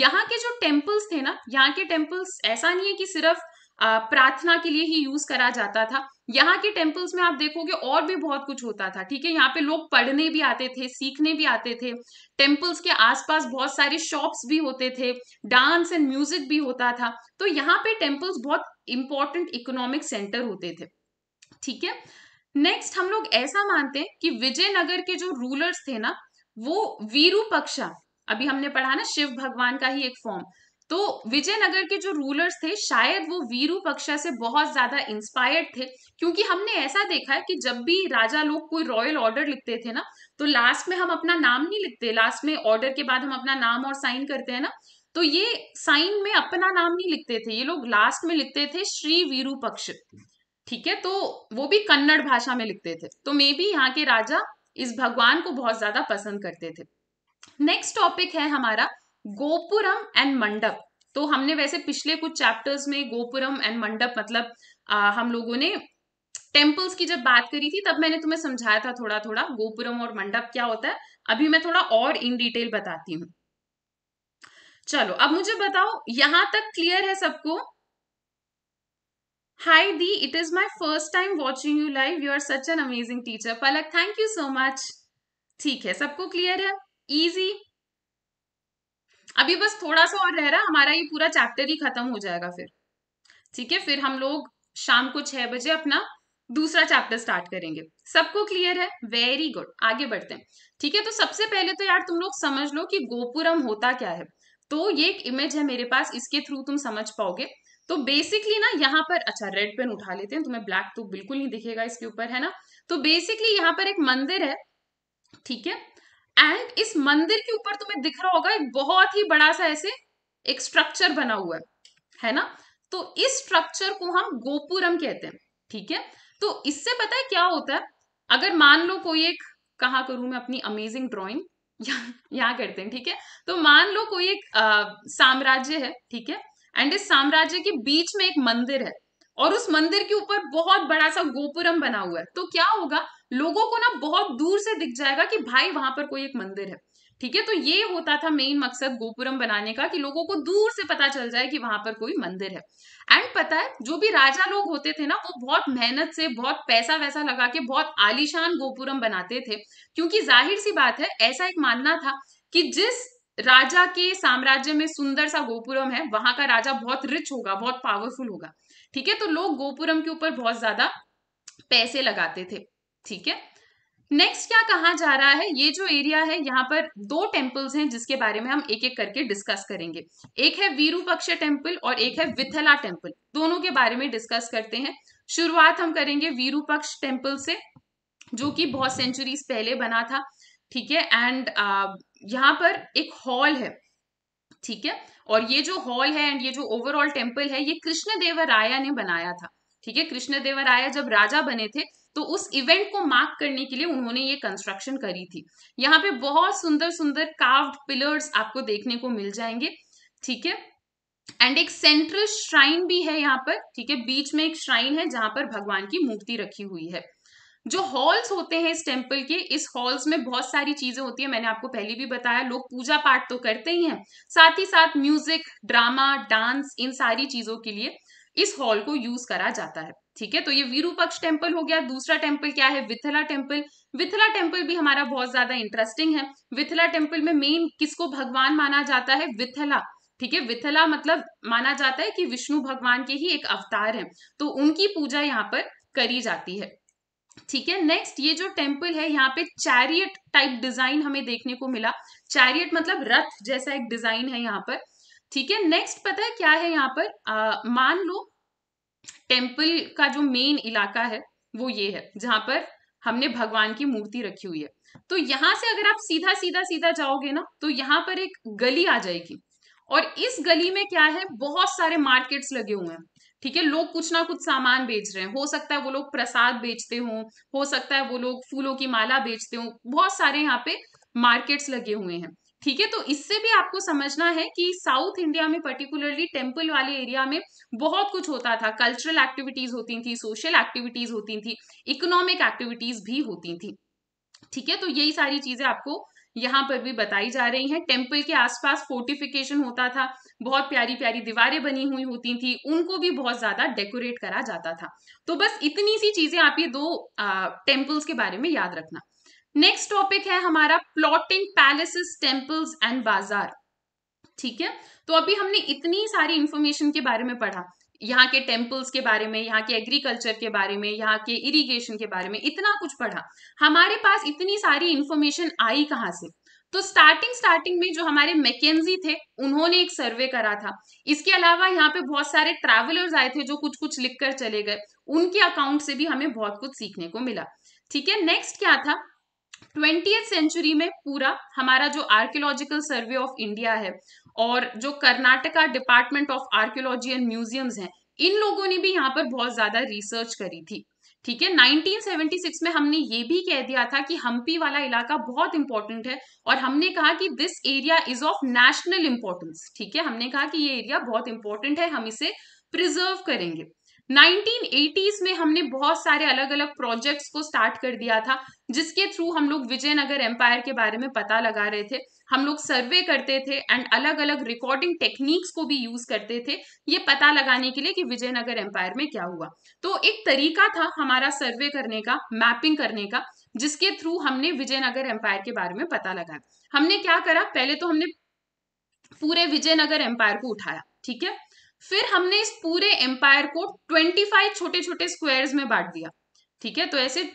यहाँ के जो टेम्पल्स थे ना यहाँ के टेम्पल्स ऐसा नहीं है कि सिर्फ प्रार्थना के लिए ही यूज करा जाता था यहाँ के टेम्पल्स में आप देखोगे और भी बहुत कुछ होता था ठीक है यहाँ पे लोग पढ़ने भी आते थे सीखने भी आते थे टेम्पल्स के आसपास बहुत सारे शॉप्स भी होते थे डांस एंड म्यूजिक भी होता था तो यहाँ पे टेम्पल्स बहुत इंपॉर्टेंट इकोनॉमिक सेंटर होते थे ठीक है नेक्स्ट हम लोग ऐसा मानते हैं कि विजयनगर के जो रूलर्स थे ना वो वीरू अभी हमने पढ़ा ना शिव भगवान का ही एक फॉर्म तो विजयनगर के जो रूलर्स थे शायद वो वीरू पक्षा से बहुत ज्यादा इंस्पायर्ड थे क्योंकि हमने ऐसा देखा है कि जब भी राजा लोग कोई रॉयल ऑर्डर लिखते थे ना तो लास्ट में हम अपना नाम नहीं लिखते लास्ट में ऑर्डर के बाद हम अपना नाम और साइन करते हैं ना तो ये साइन में अपना नाम नहीं लिखते थे ये लोग लास्ट में लिखते थे श्री वीरू पक्ष ठीक है तो वो भी कन्नड़ भाषा में लिखते थे तो मे बी यहाँ के राजा इस भगवान को बहुत ज्यादा पसंद करते थे नेक्स्ट टॉपिक है हमारा गोपुरम एंड मंडप तो हमने वैसे पिछले कुछ चैप्टर्स में गोपुरम एंड मंडप मतलब आ, हम लोगों ने टेम्पल्स की जब बात करी थी तब मैंने तुम्हें समझाया था थोड़ा थोड़ा गोपुरम और मंडप क्या होता है अभी मैं थोड़ा और इन डिटेल बताती हूँ चलो अब मुझे बताओ यहां तक क्लियर है सबको हाई दी it is my first time watching you live you are such an amazing teacher Palak thank you so much ठीक है सबको क्लियर है इजी अभी बस थोड़ा सा और रह रहा हमारा ये पूरा चैप्टर ही खत्म हो जाएगा फिर ठीक है फिर हम लोग शाम को छह बजे अपना दूसरा चैप्टर स्टार्ट करेंगे सबको क्लियर है वेरी गुड आगे बढ़ते हैं ठीक है तो सबसे पहले तो यार तुम लोग समझ लो कि गोपुरम होता क्या है तो ये एक इमेज है मेरे पास इसके थ्रू तुम समझ पाओगे तो बेसिकली ना यहाँ पर अच्छा रेड पेन उठा लेते हैं तुम्हें ब्लैक तो बिल्कुल नहीं दिखेगा इसके ऊपर है ना तो बेसिकली यहाँ पर एक मंदिर है ठीक है एंड इस मंदिर के ऊपर तुम्हें दिख रहा होगा एक बहुत ही बड़ा सा ऐसे एक स्ट्रक्चर बना हुआ है है ना तो इस स्ट्रक्चर को हम गोपुरम कहते हैं ठीक है तो इससे पता है क्या होता है अगर मान लो कोई एक कहा करूं मैं अपनी अमेजिंग ड्रॉइंग यहाँ करते हैं ठीक है तो मान लो कोई एक साम्राज्य है ठीक है एंड इस साम्राज्य के बीच में एक मंदिर है और उस मंदिर के ऊपर बहुत बड़ा सा गोपुरम बना हुआ है तो क्या होगा लोगों को ना बहुत दूर से दिख जाएगा कि भाई वहां पर कोई एक मंदिर है ठीक है तो ये होता था मेन मकसद गोपुरम बनाने का कि लोगों को दूर से पता चल जाए कि वहां पर कोई मंदिर है एंड पता है जो भी राजा लोग होते थे ना वो बहुत मेहनत से बहुत पैसा वैसा लगा के बहुत आलिशान गोपुरम बनाते थे क्योंकि जाहिर सी बात है ऐसा एक मानना था कि जिस राजा के साम्राज्य में सुंदर सा गोपुरम है वहां का राजा बहुत रिच होगा बहुत पावरफुल होगा ठीक है तो लोग गोपुरम के ऊपर बहुत ज्यादा पैसे लगाते थे ठीक है नेक्स्ट क्या कहा जा रहा है ये जो एरिया है यहाँ पर दो टेम्पल्स हैं जिसके बारे में हम एक एक करके डिस्कस करेंगे एक है वीरूपक्ष टेम्पल और एक है विथला टेम्पल दोनों के बारे में डिस्कस करते हैं शुरुआत हम करेंगे वीरूपक्ष टेम्पल से जो कि बहुत सेंचुरीज पहले बना था ठीक है एंड uh, यहाँ पर एक हॉल है ठीक है और ये जो हॉल है एंड ये जो ओवरऑल टेम्पल है ये कृष्णदेवराया ने बनाया था ठीक है कृष्णदेवराया जब राजा बने थे तो उस इवेंट को मार्क करने के लिए उन्होंने ये कंस्ट्रक्शन करी थी यहाँ पे बहुत सुंदर सुंदर काव्ड पिलर्स आपको देखने को मिल जाएंगे ठीक है एंड एक सेंट्रल श्राइन भी है यहाँ पर ठीक है बीच में एक श्राइन है जहां पर भगवान की मूर्ति रखी हुई है जो हॉल्स होते हैं इस टेम्पल के इस हॉल्स में बहुत सारी चीजें होती है मैंने आपको पहले भी बताया लोग पूजा पाठ तो करते ही हैं साथ ही साथ म्यूजिक ड्रामा डांस इन सारी चीजों के लिए इस हॉल को यूज करा जाता है ठीक है तो ये वीरूपक्ष टेम्पल हो गया दूसरा टेम्पल क्या है विथला टेम्पल विथला टेम्पल भी हमारा बहुत ज्यादा इंटरेस्टिंग है विथला टेम्पल में मेन किसको भगवान माना जाता है विथला ठीक है विथला मतलब माना जाता है कि विष्णु भगवान के ही एक अवतार हैं तो उनकी पूजा यहाँ पर करी जाती है ठीक है नेक्स्ट ये जो टेम्पल है यहाँ पे चैरियट टाइप डिजाइन हमें देखने को मिला चैरियट मतलब रथ जैसा एक डिजाइन है यहाँ पर ठीक है नेक्स्ट पता है क्या है यहाँ पर आ, मान लो टेम्पल का जो मेन इलाका है वो ये है जहां पर हमने भगवान की मूर्ति रखी हुई है तो यहाँ से अगर आप सीधा सीधा सीधा जाओगे ना तो यहाँ पर एक गली आ जाएगी और इस गली में क्या है बहुत सारे मार्केट्स लगे हुए हैं ठीक है लोग कुछ ना कुछ सामान बेच रहे हैं हो सकता है वो लोग प्रसाद बेचते हों हो सकता है वो लोग फूलों की माला बेचते हों बहुत सारे यहाँ पे मार्केट्स लगे हुए हैं ठीक है तो इससे भी आपको समझना है कि साउथ इंडिया में पर्टिकुलरली टेम्पल वाले एरिया में बहुत कुछ होता था कल्चरल एक्टिविटीज होती थी सोशल एक्टिविटीज होती थी इकोनॉमिक एक्टिविटीज भी होती थी ठीक है तो यही सारी चीजें आपको यहाँ पर भी बताई जा रही हैं टेम्पल के आसपास फोर्टिफिकेशन होता था बहुत प्यारी प्यारी दीवारें बनी हुई होती थी उनको भी बहुत ज्यादा डेकोरेट करा जाता था तो बस इतनी सी चीजें आप ये दो टेम्पल्स के बारे में याद रखना नेक्स्ट टॉपिक है हमारा प्लॉटिंग पैलेसेस टेम्पल्स एंड बाजार ठीक है तो अभी हमने इतनी सारी इंफॉर्मेशन के बारे में पढ़ा यहाँ के टेम्पल्स के बारे में यहाँ के एग्रीकल्चर के बारे में यहाँ के इरिगेशन के बारे में इतना कुछ पढ़ा हमारे पास इतनी सारी इंफॉर्मेशन आई कहाँ से तो स्टार्टिंग स्टार्टिंग में जो हमारे मैकेजी थे उन्होंने एक सर्वे करा था इसके अलावा यहाँ पे बहुत सारे ट्रैवलर्स आए थे जो कुछ कुछ लिख कर चले गए उनके अकाउंट से भी हमें बहुत कुछ सीखने को मिला ठीक है नेक्स्ट क्या था ट्वेंटी सेंचुरी में पूरा हमारा जो आर्कियोलॉजिकल सर्वे ऑफ इंडिया है और जो Karnataka department of archaeology and museums हैं इन लोगों ने भी यहाँ पर बहुत ज्यादा रिसर्च करी थी ठीक है 1976 में हमने ये भी कह दिया था कि हम्पी वाला इलाका बहुत इंपॉर्टेंट है और हमने कहा कि this area is of national importance ठीक है हमने कहा कि ये एरिया बहुत इंपॉर्टेंट है हम इसे प्रिजर्व करेंगे 1980s में हमने बहुत सारे अलग अलग प्रोजेक्ट्स को स्टार्ट कर दिया था जिसके थ्रू हम लोग विजयनगर एम्पायर के बारे में पता लगा रहे थे हम लोग सर्वे करते थे एंड अलग अलग रिकॉर्डिंग टेक्निक्स को भी यूज करते थे ये पता लगाने के लिए कि विजयनगर एम्पायर में क्या हुआ तो एक तरीका था हमारा सर्वे करने का मैपिंग करने का जिसके थ्रू हमने विजयनगर एम्पायर के बारे में पता लगाया हमने क्या करा पहले तो हमने पूरे विजयनगर एम्पायर को उठाया ठीक है फिर हमने इस पूरे एम्पायर को 25 छोटे छोटे स्क्वायर्स में बांट दिया ठीक है तो ऐसे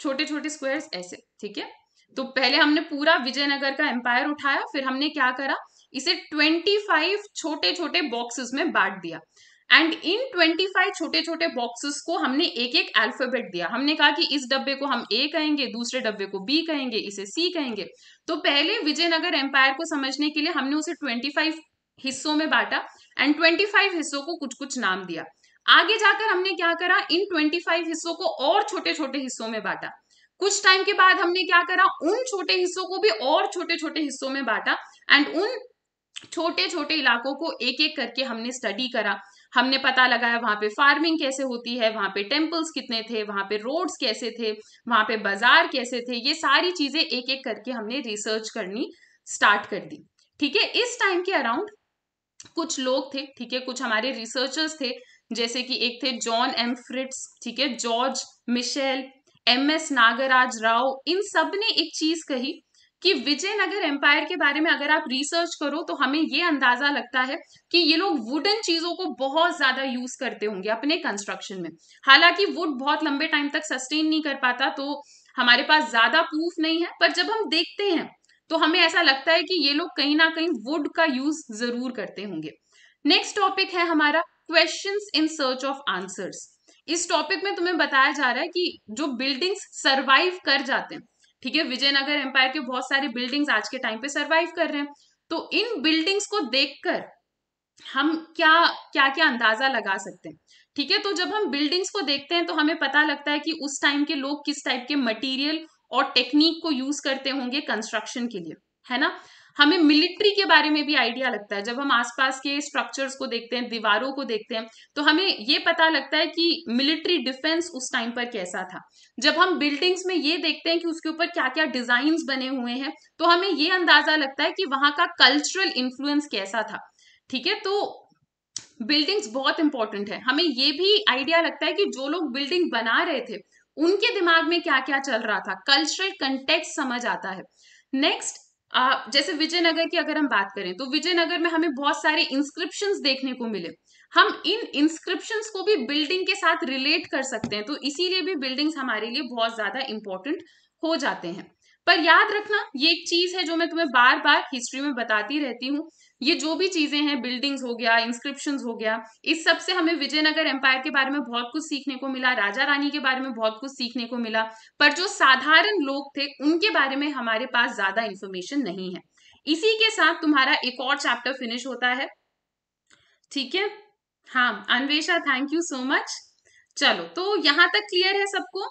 छोटे छोटे स्क्वायर्स ऐसे ठीक है तो पहले हमने पूरा विजयनगर का एम्पायर उठाया फिर हमने क्या करा इसे 25 छोटे छोटे बॉक्सेस में बांट दिया एंड इन 25 छोटे छोटे बॉक्सेस को हमने एक एक अल्फाबेट दिया हमने कहा कि इस डब्बे को हम ए कहेंगे दूसरे डब्बे को बी कहेंगे इसे सी कहेंगे तो पहले विजयनगर एम्पायर को समझने के लिए हमने उसे 25 हिस्सों में बांटा एंड 25 हिस्सों को कुछ कुछ नाम दिया आगे जाकर हमने क्या करा इन 25 हिस्सों को और छोटे छोटे हिस्सों में बांटा कुछ टाइम के बाद हमने क्या करा उन छोटे हिस्सों को भी और छोटे छोटे हिस्सों में बांटा एंड उन छोटे छोटे इलाकों को एक एक करके हमने स्टडी करा हमने पता लगाया वहां पे फार्मिंग कैसे होती है वहां पे टेम्पल्स कितने थे वहां पे रोड्स कैसे थे वहां पे बाजार कैसे थे ये सारी चीजें एक एक करके हमने रिसर्च करनी स्टार्ट कर दी ठीक है इस टाइम के अराउंड कुछ लोग थे ठीक है कुछ हमारे रिसर्चर्स थे जैसे कि एक थे जॉन एम फ्रिट्स ठीक है George Michell M S Nagaraj Rao इन सब ने एक चीज कही कि विजयनगर एम्पायर के बारे में अगर आप रिसर्च करो तो हमें ये अंदाजा लगता है कि ये लोग वुडन चीजों को बहुत ज्यादा यूज करते होंगे अपने कंस्ट्रक्शन में हालांकि वुड बहुत लंबे टाइम तक सस्टेन नहीं कर पाता तो हमारे पास ज्यादा प्रूफ नहीं है पर जब हम देखते हैं तो हमें ऐसा लगता है कि ये लोग कहीं ना कहीं वुड का यूज जरूर करते होंगे नेक्स्ट टॉपिक है हमारा question in search of answers इस टॉपिक में तुम्हें बताया जा रहा है कि जो बिल्डिंग्स सर्वाइव कर जाते हैं ठीक है विजयनगर एम्पायर के बहुत सारे बिल्डिंग्स आज के टाइम पे सर्वाइव कर रहे हैं तो इन बिल्डिंग्स को देखकर हम क्या क्या क्या अंदाजा लगा सकते हैं ठीक है तो जब हम बिल्डिंग्स को देखते हैं तो हमें पता लगता है कि उस टाइम के लोग किस टाइप के मटीरियल और टेक्निक को यूज करते होंगे कंस्ट्रक्शन के लिए है ना हमें मिलिट्री के बारे में भी आइडिया लगता है जब हम आसपास के स्ट्रक्चर्स को देखते हैं दीवारों को देखते हैं तो हमें ये पता लगता है कि मिलिट्री डिफेंस उस टाइम पर कैसा था जब हम बिल्डिंग्स में ये देखते हैं कि उसके ऊपर क्या क्या डिजाइन बने हुए हैं तो हमें ये अंदाजा लगता है कि वहां का कल्चरल इन्फ्लुएंस कैसा था ठीक है तो बिल्डिंग्स बहुत इंपॉर्टेंट है हमें ये भी आइडिया लगता है कि जो लोग बिल्डिंग बना रहे थे उनके दिमाग में क्या क्या चल रहा था कल्चरल कंटेक्ट समझ आता है नेक्स्ट जैसे विजयनगर की अगर हम बात करें तो विजयनगर में हमें बहुत सारे इंस्क्रिप्शन देखने को मिले हम इन इंस्क्रिप्शन को भी बिल्डिंग के साथ रिलेट कर सकते हैं तो इसीलिए भी बिल्डिंग्स हमारे लिए बहुत ज्यादा इंपॉर्टेंट हो जाते हैं पर याद रखना ये एक चीज है जो मैं तुम्हें बार बार हिस्ट्री में बताती रहती हूँ ये जो भी चीजें हैं बिल्डिंग्स हो गया इंस्क्रिप्शन हो गया इस सब से हमें विजयनगर एम्पायर के बारे में बहुत कुछ सीखने को मिला राजा रानी के बारे में बहुत कुछ सीखने को मिला पर जो साधारण लोग थे उनके बारे में हमारे पास ज्यादा इंफॉर्मेशन नहीं है इसी के साथ तुम्हारा एक और चैप्टर फिनिश होता है ठीक है हाँ Anvesha thank you so much चलो तो यहां तक क्लियर है सबको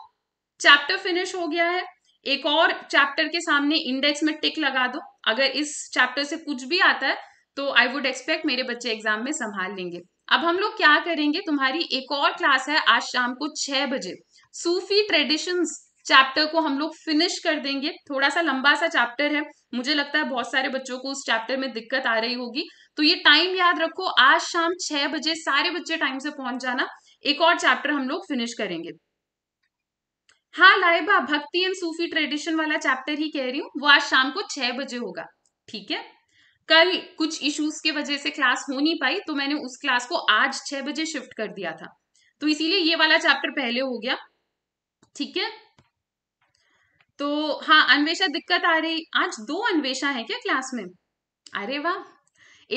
चैप्टर फिनिश हो गया है एक और चैप्टर के सामने इंडेक्स में टिक लगा दो अगर इस चैप्टर से कुछ भी आता है तो आई वुड एक्सपेक्ट मेरे बच्चे एग्जाम में संभाल लेंगे अब हम लोग क्या करेंगे तुम्हारी एक और क्लास है आज शाम को छह बजे सूफी ट्रेडिशंस चैप्टर को हम लोग फिनिश कर देंगे थोड़ा सा लंबा सा चैप्टर है मुझे लगता है बहुत सारे बच्चों को उस चैप्टर में दिक्कत आ रही होगी तो ये टाइम याद रखो आज शाम छह बजे सारे बच्चे टाइम से पहुंच जाना एक और चैप्टर हम लोग फिनिश करेंगे हाँ Laiba bhakti and Sufi tradition वाला चैप्टर ही कह रही हूँ वो आज शाम को छह बजे होगा ठीक है कल कुछ इश्यूज के वजह से क्लास हो नहीं पाई तो मैंने उस क्लास को आज छह बजे शिफ्ट कर दिया था तो इसीलिए ये वाला चैप्टर पहले हो गया ठीक है तो हाँ अन्वेषा दिक्कत आ रही आज दो अन्वेषा है क्या क्लास में अरे वाह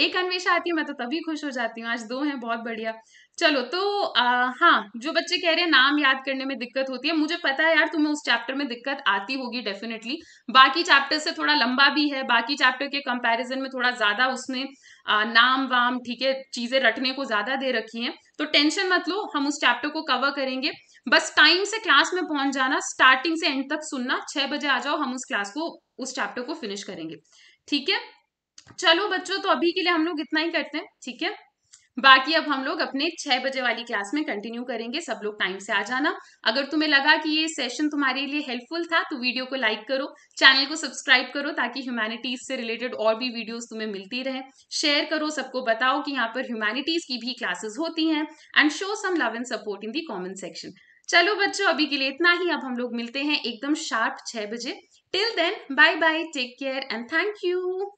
एक अन्वेषा आती है मैं तो तभी खुश हो जाती हूँ आज दो हैं बहुत बढ़िया चलो तो आ, हाँ जो बच्चे कह रहे हैं नाम याद करने में दिक्कत होती है मुझे पता है यार तुम्हें उस चैप्टर में दिक्कत आती होगी डेफिनेटली बाकी चैप्टर से थोड़ा लंबा भी है बाकी चैप्टर के कंपैरिजन में थोड़ा ज्यादा उसने आ, नाम वाम ठीक है चीजें रटने को ज्यादा दे रखी हैं तो टेंशन मत लो हम उस चैप्टर को कवर करेंगे बस टाइम से क्लास में पहुंच जाना स्टार्टिंग से एंड तक सुनना छह बजे आ जाओ हम उस क्लास को उस चैप्टर को फिनिश करेंगे ठीक है चलो बच्चों तो अभी के लिए हम लोग इतना ही करते हैं ठीक है बाकी अब हम लोग अपने छह बजे वाली क्लास में कंटिन्यू करेंगे सब लोग टाइम से आ जाना अगर तुम्हें लगा कि ये सेशन तुम्हारे लिए हेल्पफुल था तो वीडियो को लाइक करो चैनल को सब्सक्राइब करो ताकि ह्यूमैनिटीज से रिलेटेड और भी वीडियोस तुम्हें मिलती रहे शेयर करो सबको बताओ कि यहाँ पर ह्यूमैनिटीज की भी क्लासेस होती हैं and show some love and support in the comment section चलो बच्चों अभी के लिए इतना ही अब हम लोग मिलते हैं एकदम शार्प छह बजे till then bye bye take care and thank you